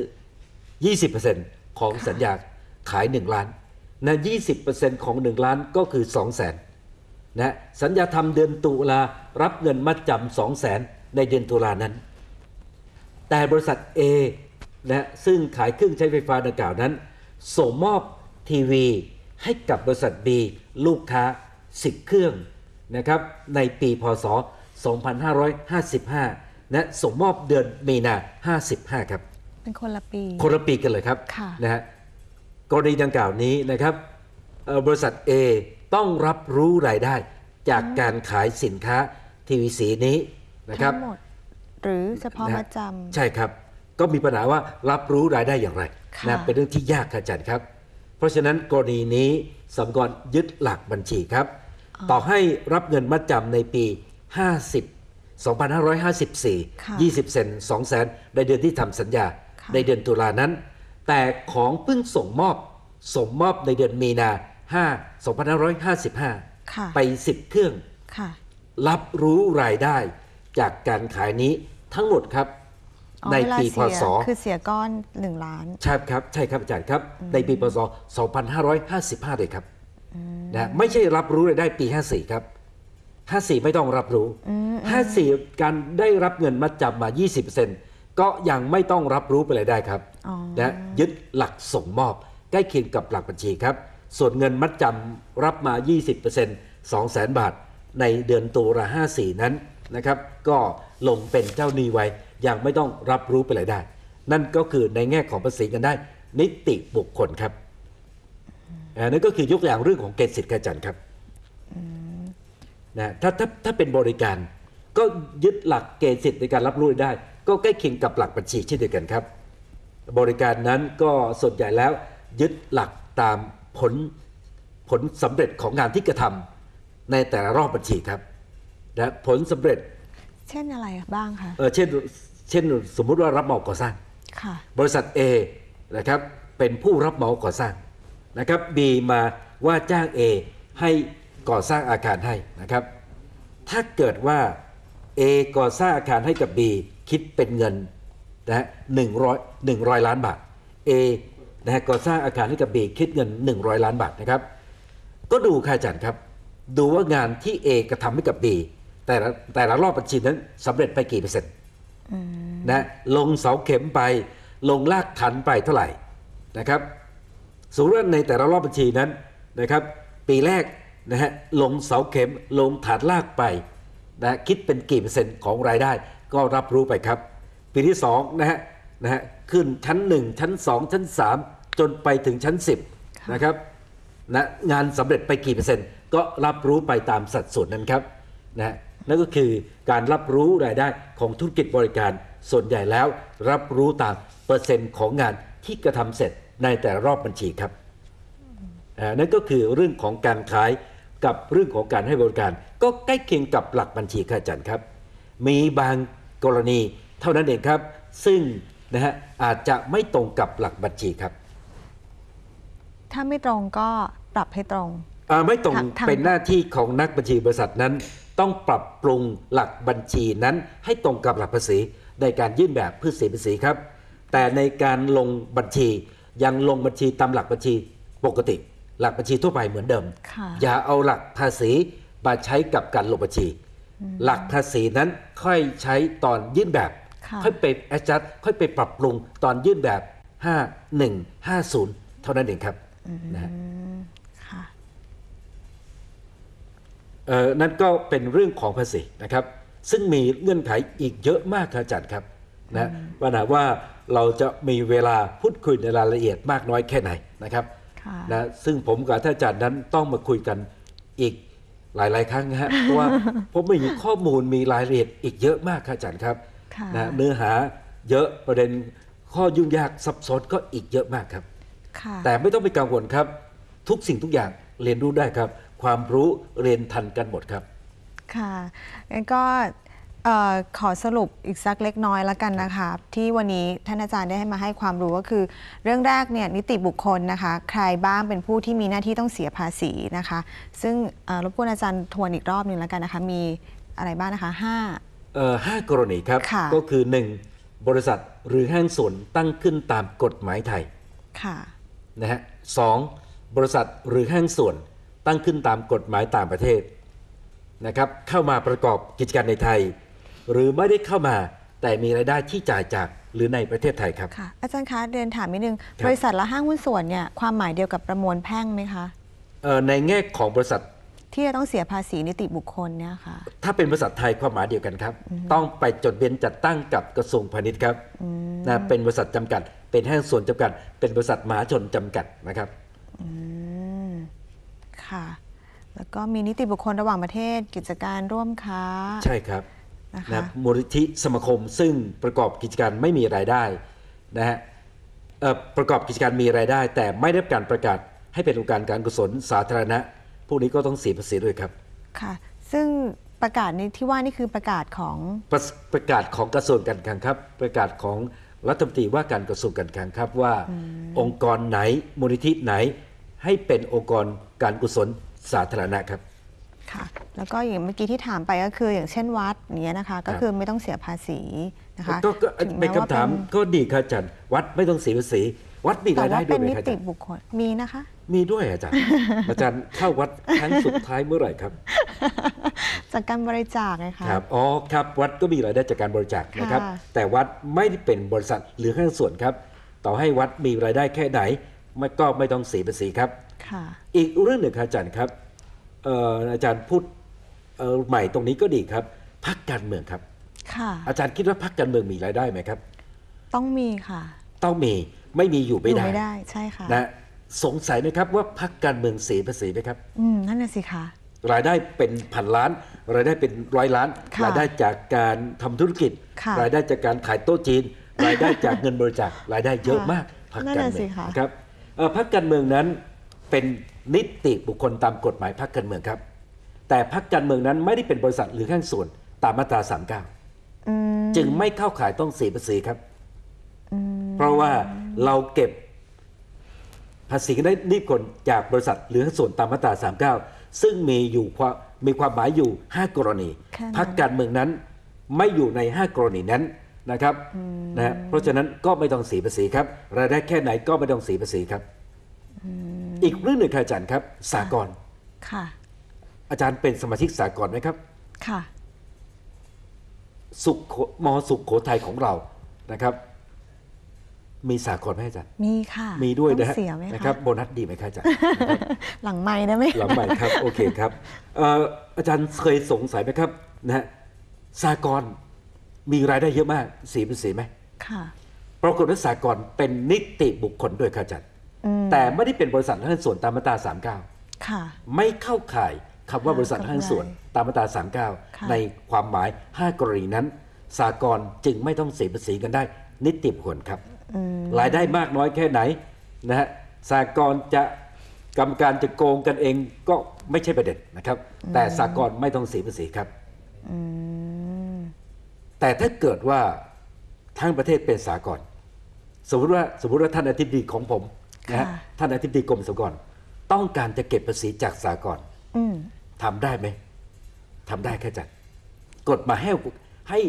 20%ของสัญญาขาย 1 ล้านนะ20%ของ 1 ล้านก็คือ 2 0 0 0 0นะสัญญาทำเดือน ตุลารับเงินมัดจำ2 0 0 0 0 0ในเดือนตุลานั้น แต่บริษัท A และซึ่งขายเครื่องใช้ไฟฟ้าดังกล่าวนั้นส่งมอบทีวีให้กับบริษัท B ลูกค้า 10 เครื่องนะครับ ในปี พศ 2555 และส่งมอบเดือนมีนา 55 ครับ เป็นคนละปี คนละปีกันเลยครับะนะฮะกรณีดังกล่าวนี้นะครับ บริษัท A ต้องรับรู้รายได้จากการขายสินค้าทีวีสีนี้นะครับทั้งหมดหรือเฉพาะประจำใช่ครับก็มีปัญหาว่ารับรู้รายได้อย่างไรนะเป็นเรื่องที่ยากค่ะอาจารย์ครับ เพราะฉะนั้นกรณีนี้สำกรยึดหลักบัญชีครับ ต่อให้รับเงินมัดจำในปี 50 2554 20 เซน2แสนในเดือนที่ทำสัญญา ในเดือนตุลานั้น แต่ของเพิ่งส่งมอบ ส่งมอบในเดือนมีนา 5 2555 ไป 10 เครื่อง รับรู้รายได้จากการขายนี้ทั้งหมดครับในปีพศ คือเสียก้อน1ล้านใช่ครับ ใช่ครับอาจารย์ครับ ในปีพศ2555 เลยครับนะไม่ใช่รับรู้รายได้ปี 54 ครับ 54ไม่ต้องรับรู้54การได้รับเงินมาจับมา20%ก็ยังไม่ต้องรับรู้ไปเลยได้ครับนะยึดหลักส่งมอบ ใกล้เคียงกับหลักบัญชีครับส่วนเงินมัดจำรับมา20% 200,000บาท ในเดือนตุลา54นั้นนะครับ ก็ลงเป็นเจ้าหนี้ไว้ยังไม่ต้องรับรู้ไปเลยได้ นั่นก็คือในแง่ของภาษีกันได้ นิติบุคคลครับนั่นก็คือยกอย่างเรื่องของเกณฑ์สิทธิ์กรจันครับนะถ้าถ้าถ้าเป็นบริการ ก็ยึดหลักเกณฑ์สิทธิ์ในการรับรู้ได้ ก็ใกล้เคียงกับหลักบัญชีเช่นเดียวกันครับ บริการนั้นก็ส่วนใหญ่แล้ว ยึดหลักตามผลผลสำเร็จของงานที่กระทำ ในแต่ละรอบบัญชีครับ และผลสำเร็จ เช่นอะไรบ้างคะ เออ เช่นเช่นสมมุติว่ารับเหมาก่อสร้างบริษัท A นะครับเป็นผู้รับเหมาก่อสร้างนะครับ B มาว่าจ้าง A ให้ก่อสร้างอาคารให้นะครับถ้าเกิดว่า A ก่อสร้างอาคารให้กับ B คิดเป็นเงินนะฮะหนึ่งร้อยหนึ่งร้อยล้านบาท A นะฮะก่อสร้างอาคารให้กับ B คิดเงิน 100 ล้านบาทนะครับก็ดูค่าจัดครับ ดูว่างานที่ A กระทำให้กับ B แต่ละแต่ละรอบบัญชีนั้นสำเร็จไปกี่เปอร์เซ็นต์นะ ลงเสาเข็มไปลงลากฐานไปเท่าไหร่นะครับสมมติื่งในแต่ละรอบบัญชีนั้นนะครับ ปีแรกนะฮะลงเสาเข็มลงฐานลากไปนะคิดเป็น กี่เปอร์เซ็นต์ของรายได้ก็รับรู้ไปครับ ปีที่2นะฮะนะฮะขึ้นชั้น1ชั้น2ชั้น3จนไปถึงชั้น10นะครับ นะงานสำเร็จไปกี่เปอร์เซ็นต์ก็รับรู้ไปตามสัดส่วนนั้นครับนะนั่นก็คือการรับรู้รายได้ของธุรกิจบริการ ส่วนใหญ่แล้วรับรู้ตามเปอร์เซ็นต์ของงานที่กระทำเสร็จในแต่รอบบัญชีครับนั่นก็คือเรื่องของการขายกับเรื่องของการให้บริการ ก็ใกล้เคียงกับหลักบัญชีค่าจั์ครับ มีบางกรณีเท่านั้นเองครับ ซึ่งนะฮะอาจจะไม่ตรงกับหลักบัญชีครับ ถ้าไม่ตรงก็ปรับให้ตรงไม่ตรงเป็นหน้าที่ของนักบัญชีบริษัทนั้นต้องปรับปรุงหลักบัญชีนั้นให้ตรงกับหลักภาษีในการยื่นแบบพืชสีภาษีครับ แต่ในการลงบัญชียังลงบัญชีตามหลักบัญชีปกติ หลักบัญชีทั่วไปเหมือนเดิม อย่าเอาหลักภาษี มาใช้กับการลงบัญชี หลักภาษีนั้นค่อยใช้ตอนยื่นแบบ ค่อยไปแอดจัดค่อยไปปรับปรุงตอนยื่นแบบ5150 เท่านั้นเองครับนะนั่นก็เป็นเรื่องของภาษีนะครับ ซึ่งมีเงื่อนไขอีกเยอะมากครับอาจารย์ครับนะปัญหาว่าเราจะมีเวลาพูดคุยในรายละเอียดมากน้อยแค่ไหนนะครับนะซึ่งผมกับท่านอาจารย์นั้นต้องมาคุยกันอีกหลายๆ ครั้งนะฮะเพราะว่าผมมีข้อมูลมีรายละเอียดอีกเยอะมากครับอาจารย์ครับนะเนื้อหาเยอะประเด็นข้อยุ่งยากซับซ้อนก็อีกเยอะมากครับแต่ไม่ต้องไปกังวลครับ ทุกสิ่งทุกอย่างเรียนรู้ได้ครับความรู้เรียนทันกันหมดครับ ค่ะ งั้นก็ขอสรุปอีกสักเล็กน้อยแล้วกันนะคะที่วันนี้ท่านอาจารย์ได้ให้มาให้ความรู้ก็คือเรื่องแรกเนี่ยนิติบุคคลนะคะใครบ้างเป็นผู้ที่มีหน้าที่ต้องเสียภาษีนะคะซึ่งรบกวนอาจารย์ทวนอีกรอบหนึ่งแล้วกันนะคะมีอะไรบ้างนะคะห้าห้ากรณีครับ ก็คือ 1. บริษัทหรือห้างส่วนตั้งขึ้นตามกฎหมายไทย ค่ะ นะฮะสบริษัทหรือห้างส่วนตั้งขึ้นตามกฎหมายต่างประเทศนะครับ เข้ามาประกอบกิจการในไทย หรือไม่ได้เข้ามาแต่มีรายได้ที่จ่ายจากหรือในประเทศไทยครับค่ะอาจารย์คะเรียนถามนิดนึงบริษัทละห้างหุ้นส่วนเนี่ยความหมายเดียวกับประมวลแพ่งไหมคะในแง่ของบริษัท ที่จะต้องเสียภาษีนิติบุคคลเนี่ยค่ะถ้าเป็นบริษัทไทยความหมายเดียวกันครับ ต้องไปจดเบียนจัดตั้งกับกระทรวงพาณิชย์ครับนะเป็นบริษัทจำกัด เป็นห้างส่วนจำกัด เป็นบริษัทมหาชนจำกัดนะครับค่ะแล้วก็มีนิติบุคคลระหว่างประเทศกิจการร่วมค้า ใช่ครับนะคะมูลนิธิสมาคมซึ่งประกอบกิจการไม่มีรายได้นะฮะประกอบกิจการมีรายได้ แต่ไม่ได้การประกาศให้เป็นองค์การการกุศลสาธารณะพวกนี้ก็ต้องเสียภาษีด้วยครับค่ะซึ่งประกาศในที่ว่านี่คือประกาศของประประกาศของกระทรวงการคลังครับประกาศของรัฐมนตรีว่าการกระทรวงการคลังครับว่า องค์กรไหน มูลนิธิไหนให้เป็นองค์กรการกุศลสาธารณะครับ ค่ะ แล้วก็อย่างเมื่อกี้ที่ถามไปก็คือ อย่างเช่นวัดเนี้ยนะคะก็คือไม่ต้องเสียภาษีนะคะก็เป็นคำถามก็ดีค่ะอาจารย์วัดไม่ต้องเสียภาษีวัดมีรายได้ด้วยไหมครับอาจารย์เป็นนิติบุคคลมีนะคะ มีด้วยอาจารย์อาจารย์เข้าวัดครั้งสุดท้ายเมื่อไหร่ครับ จากการบริจาคไงคะครับ อ๋อ ครับ วัดก็มีรายได้จากการบริจาคนะครับ แต่วัดไม่ได้เป็นบริษัทหรือห้างส่วนครับ ต่อให้วัดมีรายได้แค่ไหนไม่ก็ไม่ต้องเสียภาษีครับ อีกเรื่องหนึ่งครับอาจารย์ครับ อาจารย์พูดใหม่ตรงนี้ก็ดีครับ พักการเมืองครับ อาจารย์คิดว่าพักการเมืองมีรายได้ไหมครับ ต้องมีค่ะ ต้องมี ไม่มีอยู่ไม่ได้ไม่ได้ ใช่ค่ะนะสงสัยไหมครับว่าพักการเมืองเสียภาษีไหมครับ อืม นั่นน่ะสิค่ะ รายได้เป็นพันล้าน รายได้เป็นร้อยล้าน รายได้จากการทำธุรกิจ รายได้จากการขายโต๊ะจีน รายได้จากเงินบริจาค รายได้เยอะมากพักการเมืองครับพรรคการเมืองนั้นเป็นนิติบุคคลตามกฎหมายพรรคการเมืองครับ แต่พรรคการเมืองนั้นไม่ได้เป็นบริษัทหรือห้างส่วนตามมาตรา39จึงไม่เข้าขายต้องเสียภาษีครับเพราะว่าเราเก็บภาษีได้นิติบุคคลจากบริษัทหรือห้างส่วนตามมาตรา 39 ซึ่งมีอยู่มีความหมายอยู่ 5 กรณีพรรคการเมืองนั้นไม่อยู่ใน5กรณีนั้นนะครับ นะ เพราะฉะนั้นก็ไม่ต้องเสียภาษีครับ รายได้แค่ไหนก็ไม่ต้องเสียภาษีครับอีกเรื่องหนึ่งอาจารย์ครับสากลค่ะ อาจารย์เป็นสมาชิกสากลไหมครับ ค่ะสุขมอสุขโขทัยของเรานะครับ มีสากลไหมอาจารย์มีค่ะมีด้วยนะฮะนะครับโบนัสดีไหมครับอาจารย์หลังไม่นะไหมหลังไม่ครับ โอเคครับอาจารย์เคยสงสัยไหมครับ นะฮะสากลมีรายได้เยอะมากสีเป็นสีไหมค่ะ ปรากฏว่าสากลเป็นนิติบุคคลโดย่าจัดแต่ไม่ได้เป็นบริษัทห้างส่วนตามมาตรา 39 ค่ะ ไม่เข้าข่ายคำว่าบริษัทห้างส่วนตามมาตรา 39 ในความหมาย 5 กรณีนั้นสากลจึงไม่ต้องเสียภาษีกันได้ นิติบุคคลครับรายได้มากน้อยแค่ไหน นะฮะสากลจะกรรมการจะโกงกันเองก็ไม่ใช่ประเด็นนะครับ แต่สากลไม่ต้องเสียภาษีครับแต่ถ้าเกิดว่าทั้งประเทศเป็นสากลสมมติว่าสมมติว่าท่านอธิบดีของผมนะท่านอธิบดีกรมสากลต้องการจะเก็บภาษีจากสากลทำได้ไหมทำได้แค่จัดกฎมาให้ ให้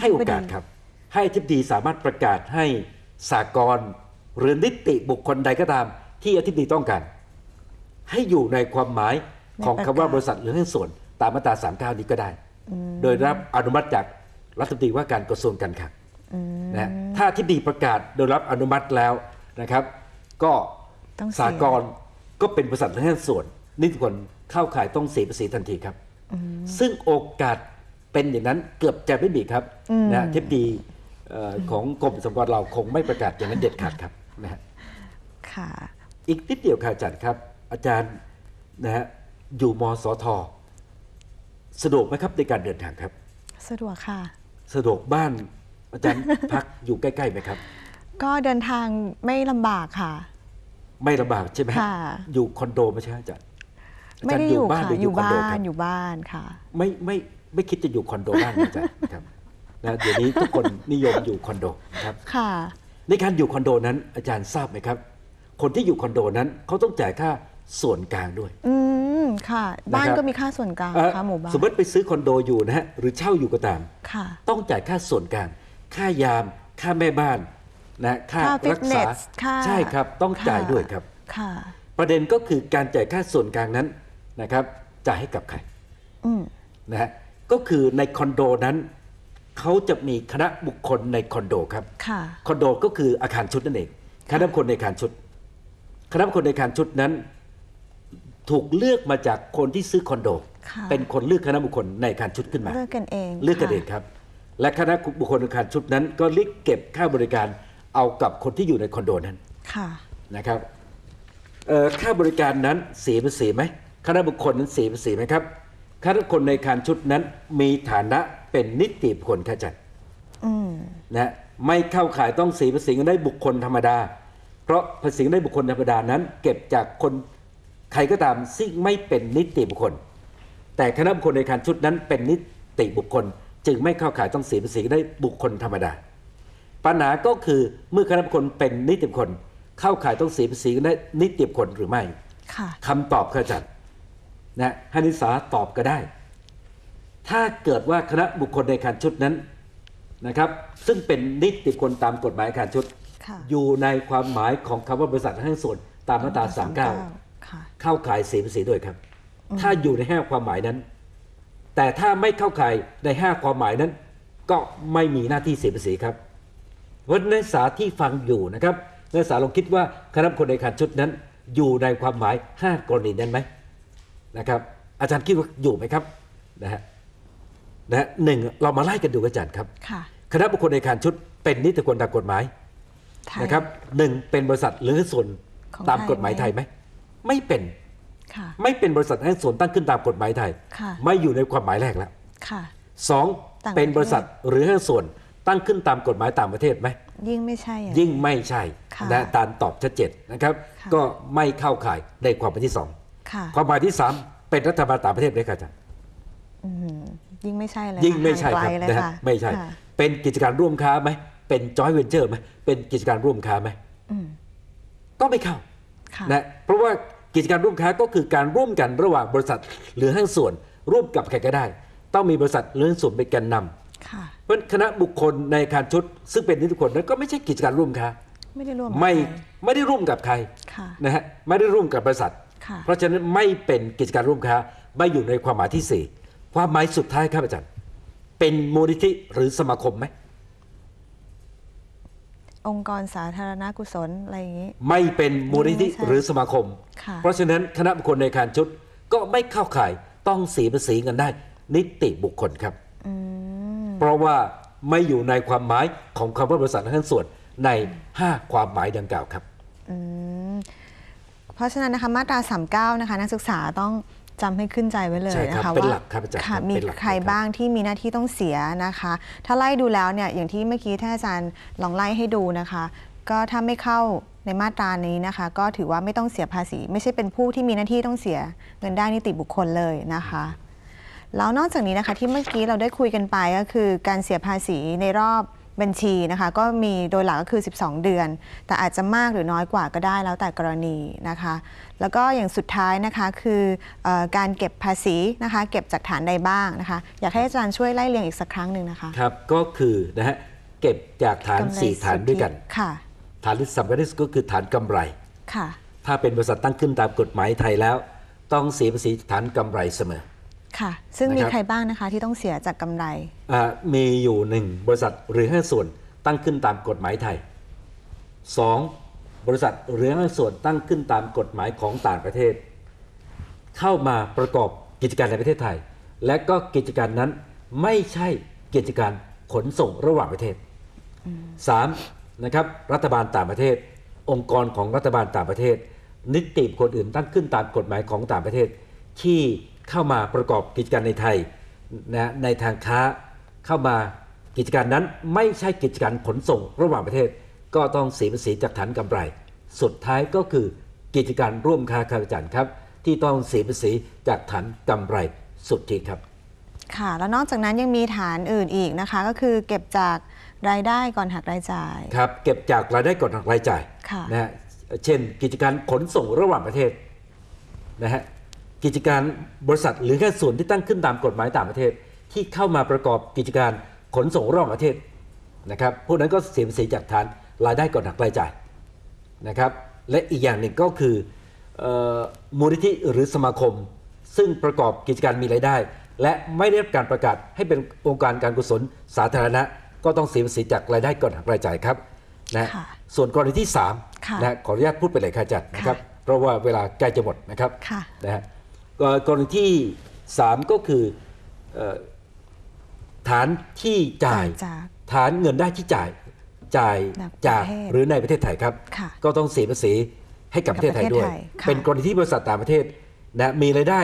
ให้โอกาสครับ ให้อธิบดีสามารถประกาศให้สากลหรือนิติบุคคลใดก็ตามที่อธิบดีต้องการ ให้อยู่ในความหมายของคำว่าบริษัทหรือหุ้นส่วนตามมาตรา39นี้ก็ได้โดยรับอนุมัติจากรัฐมนตรีว่าการกระทรวงการคลังนะถ้าที่ดีประกาศโดยรับอนุมัติแล้วนะครับ ก็สากลก็เป็นบริษัทในห่้นส่วน นี่ทุกคนเข้าขายต้องเสียภาษีทันทีครับ ซึ่งโอกาสเป็นอย่างนั้นเกือบจะไม่มีครับนะทปดีของกรมสมบัติเราคงไม่ประกาศอย่างนั้นเด็ดขาดครับนะค่ะอีกนิดเดียวค่ะอาจารย์ครับ อาจารย์นะฮะอยู่มสทสะดวกไหมครับ ในการเดินทางครับ สะดวกค่ะสะดวกบ้านอาจารย์พักอยู่ใกล้ๆไหมครับ ก็เดินทางไม่ลำบากค่ะ ไม่ลำบากใช่ไหมค่ะอยู่คอนโดไม่ใช่อาจารย์ไม่ได้อยู่บ้านอยู่ยู่คอนบ้าโดครันบอยู่บ้านค่ะไม่ไม่ไม่คิดจะอยู่คอนโดบ้านอาจารย์ครับนะเดี๋ยวนี้ทุกคนนิยมอยู่คอนโดนะครับ ค่ะ ในการอยู่คอนโดนั้นอาจารย์ทราบไหมครับ คนที่อยู่คอนโดนั้นเขาต้องจ่ายค่าส่วนกลางด้วย อืมค่ะ บ้านก็มีค่าส่วนกลางนะคะหมู่บ้าน สมมติไปซื้อคอนโดอยู่นะฮะ หรือเช่าอยู่ก็ตาม ค่ะ ต้องจ่ายค่าส่วนกลาง ค่ายามค่าแม่บ้านนะ ค่ารักษา ใช่ครับ ต้องจ่ายด้วยครับ ค่ะ ประเด็นก็คือการจ่ายค่าส่วนกลางนั้นนะครับจ่ายให้กับใครนะฮะ ก็คือในคอนโดนั้น เขาจะมีคณะบุคคลในคอนโดครับ คอนโดก็คืออาคารชุดนั่นเอง คณะบุคคลในอาคารชุด คณะบุคคลในอาคารชุดนั้นถูกเลือกมาจากคนที่ซื้อคอนโด เป็นคนเลือกคณะบุคคลในการชุดขึ้นมาเลือกกันเองเลือกกันเองครับ และคณะบุคคลในการชุดนั้น ก็เรียกเก็บค่าบริการเอากับคนที่อยู่ในคอนโดนั้นนะครับค่าบริการนั้นเสียภาษีไหมคณะบุคคลนั้นเสียภาษีไหมครับคณะบุคคลในการชุดนั้น มีฐานะเป็นนิติบุคคลขจัดนะไม่เข้าข่ายต้องเสียภาษีได้บุคคลธรรมดาเพราะภาษีได้บุคคลธรรมดานั้น เก็บจากคนใครก็ตามซึ่งไม่เป็นนิติบุคคล แต่คณะบุคคลในการชุดนั้นเป็นนิติบุคคล จึงไม่เข้าข่ายต้องเสียภาษีได้บุคคลธรรมดา ปัญหาก็คือเมื่อคณะบุคคลเป็นนิติบุคคลเข้าข่ายต้องเสียภาษีได้ นิติบุคคลหรือไม่ค่ะำตอบคือจัดนะฮานิสาตอบก็ได้ ถ้าเกิดว่าคณะบุคคลในการชุดนั้นนะครับ ซึ่งเป็นนิติบุคคลตามกฎหมายการชุดอยู่ในความหมายของคำว่าบริษัทห้างส่วนตามมาตรา 39เข้าข่ายสีภาษีด้วยครับ ถ้าอยู่ในห้าความหมายนั้น แต่ถ้าไม่เข้าข่ายในห้าความหมายนั้น ก็ไม่มีหน้าที่เสียภาษีครับวันนักศึกษาที่ฟังอยู่นะครับ นักศึกษาลองคิดว่าคณะคนในขันชุดนั้น อยู่ในความหมาย5กรณีนั้นไหมนะครับ อาจารย์คิดว่าอยู่ไหมครับนะฮะนะหนึ่งเรามาไล่กันดูอาจารย์ครับคณะบุคคลในการชุด เป็นนิติกรตามกฎหมายนะครับหนึ่งเป็นบริษัทหรือส่วนตามกฎหมายไทยไหมไม่เป็น ไม่เป็นบริษัทแห่งส่วนตั้งขึ้นตามกฎหมายไทย ไม่อยู่ในความหมายแรกแล้วสอง เป็นบริษัทหรือแห่งส่วนตั้งขึ้นตามกฎหมายต่างประเทศไหมยิ่งไม่ใช่ ยิ่งไม่ใช่ และตามตอบชัดเจนนะครับ ก็ไม่เข้าข่ายในความหมายที่สองความหมายที่สามเป็นรัฐบาลต่างประเทศไหมครับอาจารย์ยิ่งไม่ใช่เลย ยิ่งไม่ใช่ครับไม่ใช่ เป็นกิจการร่วมค้าไหมเป็นจอยเวนเจอร์ไหมเป็นกิจการร่วมค้าไหมก็ไม่เข้า นะเพราะว่ากิจการร่วมค้าก็คือการร่วมกันระหว่างบริษัท หรือห้างส่วนร่วมกับ ใครก็ได้ ต้องมีบริษัทหรือห้างส่วนเป็นแกนนำเพราะคณะบุคคลในการชุด ซึ่งเป็นนิติบุคคลนั้นก็ไม่ใช่กิจการร่วมค้าไม่ได้ร่วมไม่ไม่ได้ร่วมกับใครนะฮะไม่ได้ร่วมกับบริษัทเพราะฉะนั้นไม่เป็นกิจการร่วมค้าไม่อยู่ในความหมายที่4ความหมายสุดท้ายครับอาจารย์เป็นมูลนิธิหรือสมาคมไหมองค์กรสาธารณกุศลอะไรอย่างนี้ไม่เป็นมูลนิธิหรือสมาคมเพราะฉะนั้นคณะบุคคลในการชุดก็ไม่เข้าข่ายต้องเสียภาษีเงินได้ นิติบุคคลครับ เพราะว่าไม่อยู่ในความหมาย ของคำว่าบริษัททั้งส่วน ใน 5 ความหมายดังกล่าวครับ เพราะฉะนั้นนะคะมาตรา39นะคะ นักศึกษาต้องจำให้ขึ้นใจไว้เลยนะคะว่ามีใครบ้างที่มีหน้าที่ต้องเสียนะคะถ้าไล่ดูแล้วเนี่ย อย่างที่เมื่อกี้ท่านอาจารย์ลองไล่ให้ดูนะคะ ก็ถ้าไม่เข้าในมาตรานี้นะคะ ก็ถือว่าไม่ต้องเสียภาษี ไม่ใช่เป็นผู้ที่มีหน้าที่ต้องเสียเงินได้นิติบุคคลเลยนะคะ แล้วนอกจากนี้นะคะที่เมื่อกี้เราได้คุยกันไปก็คือการเสียภาษีในรอบบัญชีนะคะ ก็มีโดยหลักก็คือ 12 เดือน แต่อาจจะมากหรือน้อยกว่าก็ได้แล้วแต่กรณีนะคะ แล้วก็อย่างสุดท้ายนะคะคืออการเก็บภาษีนะคะ เก็บจากฐานใดบ้างนะคะอยากให้อาจารย์ช่วยไล่เรียงอีกสักครั้งหนึ่งนะคะครับก็คือนะฮะเก็บจากฐาน4ฐานด้วยกันค่ะฐานสำคัญที่สุดก็คือฐานกำไร ค่ะ ถ้าเป็นบริษัทตั้งขึ้นตามกฎหมายไทยแล้ว ต้องเสียภาษีฐานกำไรเสมอ ค่ะ ซึ่งมีใครบ้างนะคะที่ต้องเสียจากกำไรมีอยู่หนึ่งบริษัทหรือห้าส่วนตั้งขึ้นตามกฎหมายไทย 2. บริษัทหรือห้าส่วนตั้งขึ้นตามกฎหมายของต่างประเทศ เข้ามาประกอบกิจการในประเทศไทย และก็กิจการนั้นไม่ใช่กิจการขนส่งระหว่างประเทศ 3. นะครับรัฐบาลต่างประเทศ องค์กรของรัฐบาลต่างประเทศนิติบุคคลอื่นตั้งขึ้นตามกฎหมายของต่างประเทศ ที่เข้ามาประกอบกิจการในไทยนะในทางค้าเข้ามากิจการนั้นไม่ใช่ กิจการขนส่งระหว่างประเทศ ก็ต้องเสียภาษีจากฐานกำไร สุดท้ายก็คือกิจการร่วมค้ากาจันครับที่ต้องเสียภาษีจากฐานกำไรสุดที่ครับค่ะแล้วนอกจากนั้นยังมีฐานอื่นอีกนะคะก็คือเก็บจากรายได้ก่อนหักรายจ่าย ครับ เก็บจากรายได้ก่อนหักรายจ่ายค่ะนะฮะ เช่น กิจการขนส่งระหว่างประเทศนะฮะ กิจการบริษัทหรือแค่ส่วนที่ตั้งขึ้นตามกฎหมายต่างประเทศที่เข้ามาประกอบกิจการขนส่งระหว่างประเทศนะครับ พวกนั้นก็เสียภาษีจากฐานรายได้ก่อนหักรายจ่ายนะครับ และอีกอย่างหนึ่งก็คืออมูลนิธิหรือสมาคม ซึ่งประกอบกิจการมีรายได้ และไม่ได้รับการประกาศให้เป็นองค์การการกุศลสาธารณะก็ต้องเสียภาษีจากรายได้ก่อนหักรายจ่ายครับนะส่วนกรณีที่3นะขออนุญาตพูดไปเลยค่าจัดนะครับเพราะว่าเวลาใกล้จะหมดนะครับนะฮะกรณีที่ 3 ก็คือฐานที่จ่ายฐานเงินได้ที่จ่ายจ่ายจากหรือในประเทศไทยครับ ก็ต้องเสียภาษีให้กับประเทศไทยด้วย เป็นกรณีที่บริษัทต่างประเทศนะมีรายได้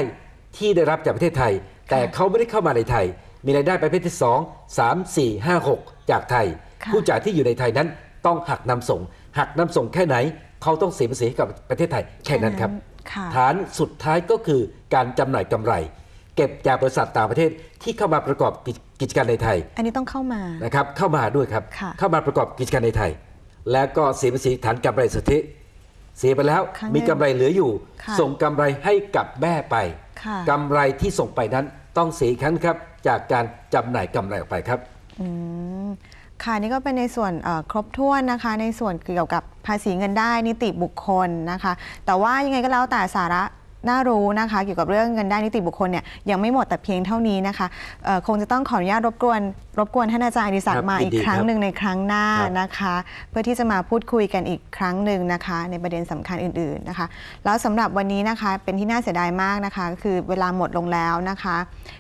ที่ได้รับจากประเทศไทย แต่เขาไม่ได้เข้ามาในไทยมีรายได้ประเภทที่2 3 4 5 6 จากไทย ผู้จ่ายที่อยู่ในไทยนั้น ต้องหักนำส่ง หักนำส่งแค่ไหน เขาต้องเสียภาษีกับประเทศไทย แค่นั้นครับฐานสุดท้ายก็คือการจำหน่ายกำไร เก็บจากบริษัทต่างประเทศที่เข้ามาประกอบกิจการในไทย อันนี้ต้องเข้ามานะครับ เข้ามาด้วยครับ เข้ามาประกอบกิจการในไทย แล้วก็เสียภาษีฐานกำไรสุทธิเสียไปแล้วมีกำไรเหลืออยู่ส่งกำไรให้กับแม่ไปกำไรที่ส่งไปนั้นต้องเสียครั้งครับจากการจำหน่ายกำไรออกไปครับค่ะนี่ก็เป็นในส่วนครบถ้วนนะคะ ในส่วนเกี่ยวกับภาษีเงินได้ นิติบุคคลนะคะ แต่ว่ายังไงก็แล้วแต่สาระน่ารู้นะคะเกี่ยวกับเรื่องเงินได้นิติบุคคลเนี่ยยังไม่หมดแต่เพียงเท่านี้นะคะคงจะต้องขออนุญาตรบกวนรบกวนท่านอาจารย์อดิศักดิ์มาอีกครั้งหนึ่งในครั้งหน้านะคะ เพื่อที่จะมาพูดคุยกันอีกครั้งหนึ่งนะคะ ในประเด็นสำคัญอื่นๆนะคะ แล้วสำหรับวันนี้นะคะเป็นที่น่าเสียดายมากนะคะคือเวลาหมดลงแล้วนะคะ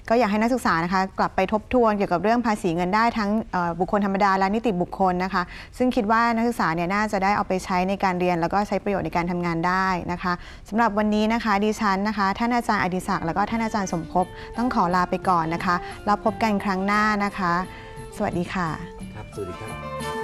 ก็อยากให้นักศึกษานะคะกลับไปทบทวน เกี่ยวกับเรื่องภาษีเงินได้ทั้งบุคคลธรรมดาและนิติบุคคลนะคะ ซึ่งคิดว่านักศึกษาเนี่ยน่าจะได้เอาไปใช้ในการเรียน แล้วก็ใช้ประโยชน์ในการทำงานได้นะคะ สำหรับวันนี้นะคะดิฉันนะคะท่านอาจารย์อดิศักดิ์แล้วก็ท่านอาจารย์สมภพต้องขอลาไปก่อนนะคะแล้วพบกันครั้งหน้านะคะ สวัสดีค่ะ ครับสวัสดีครับ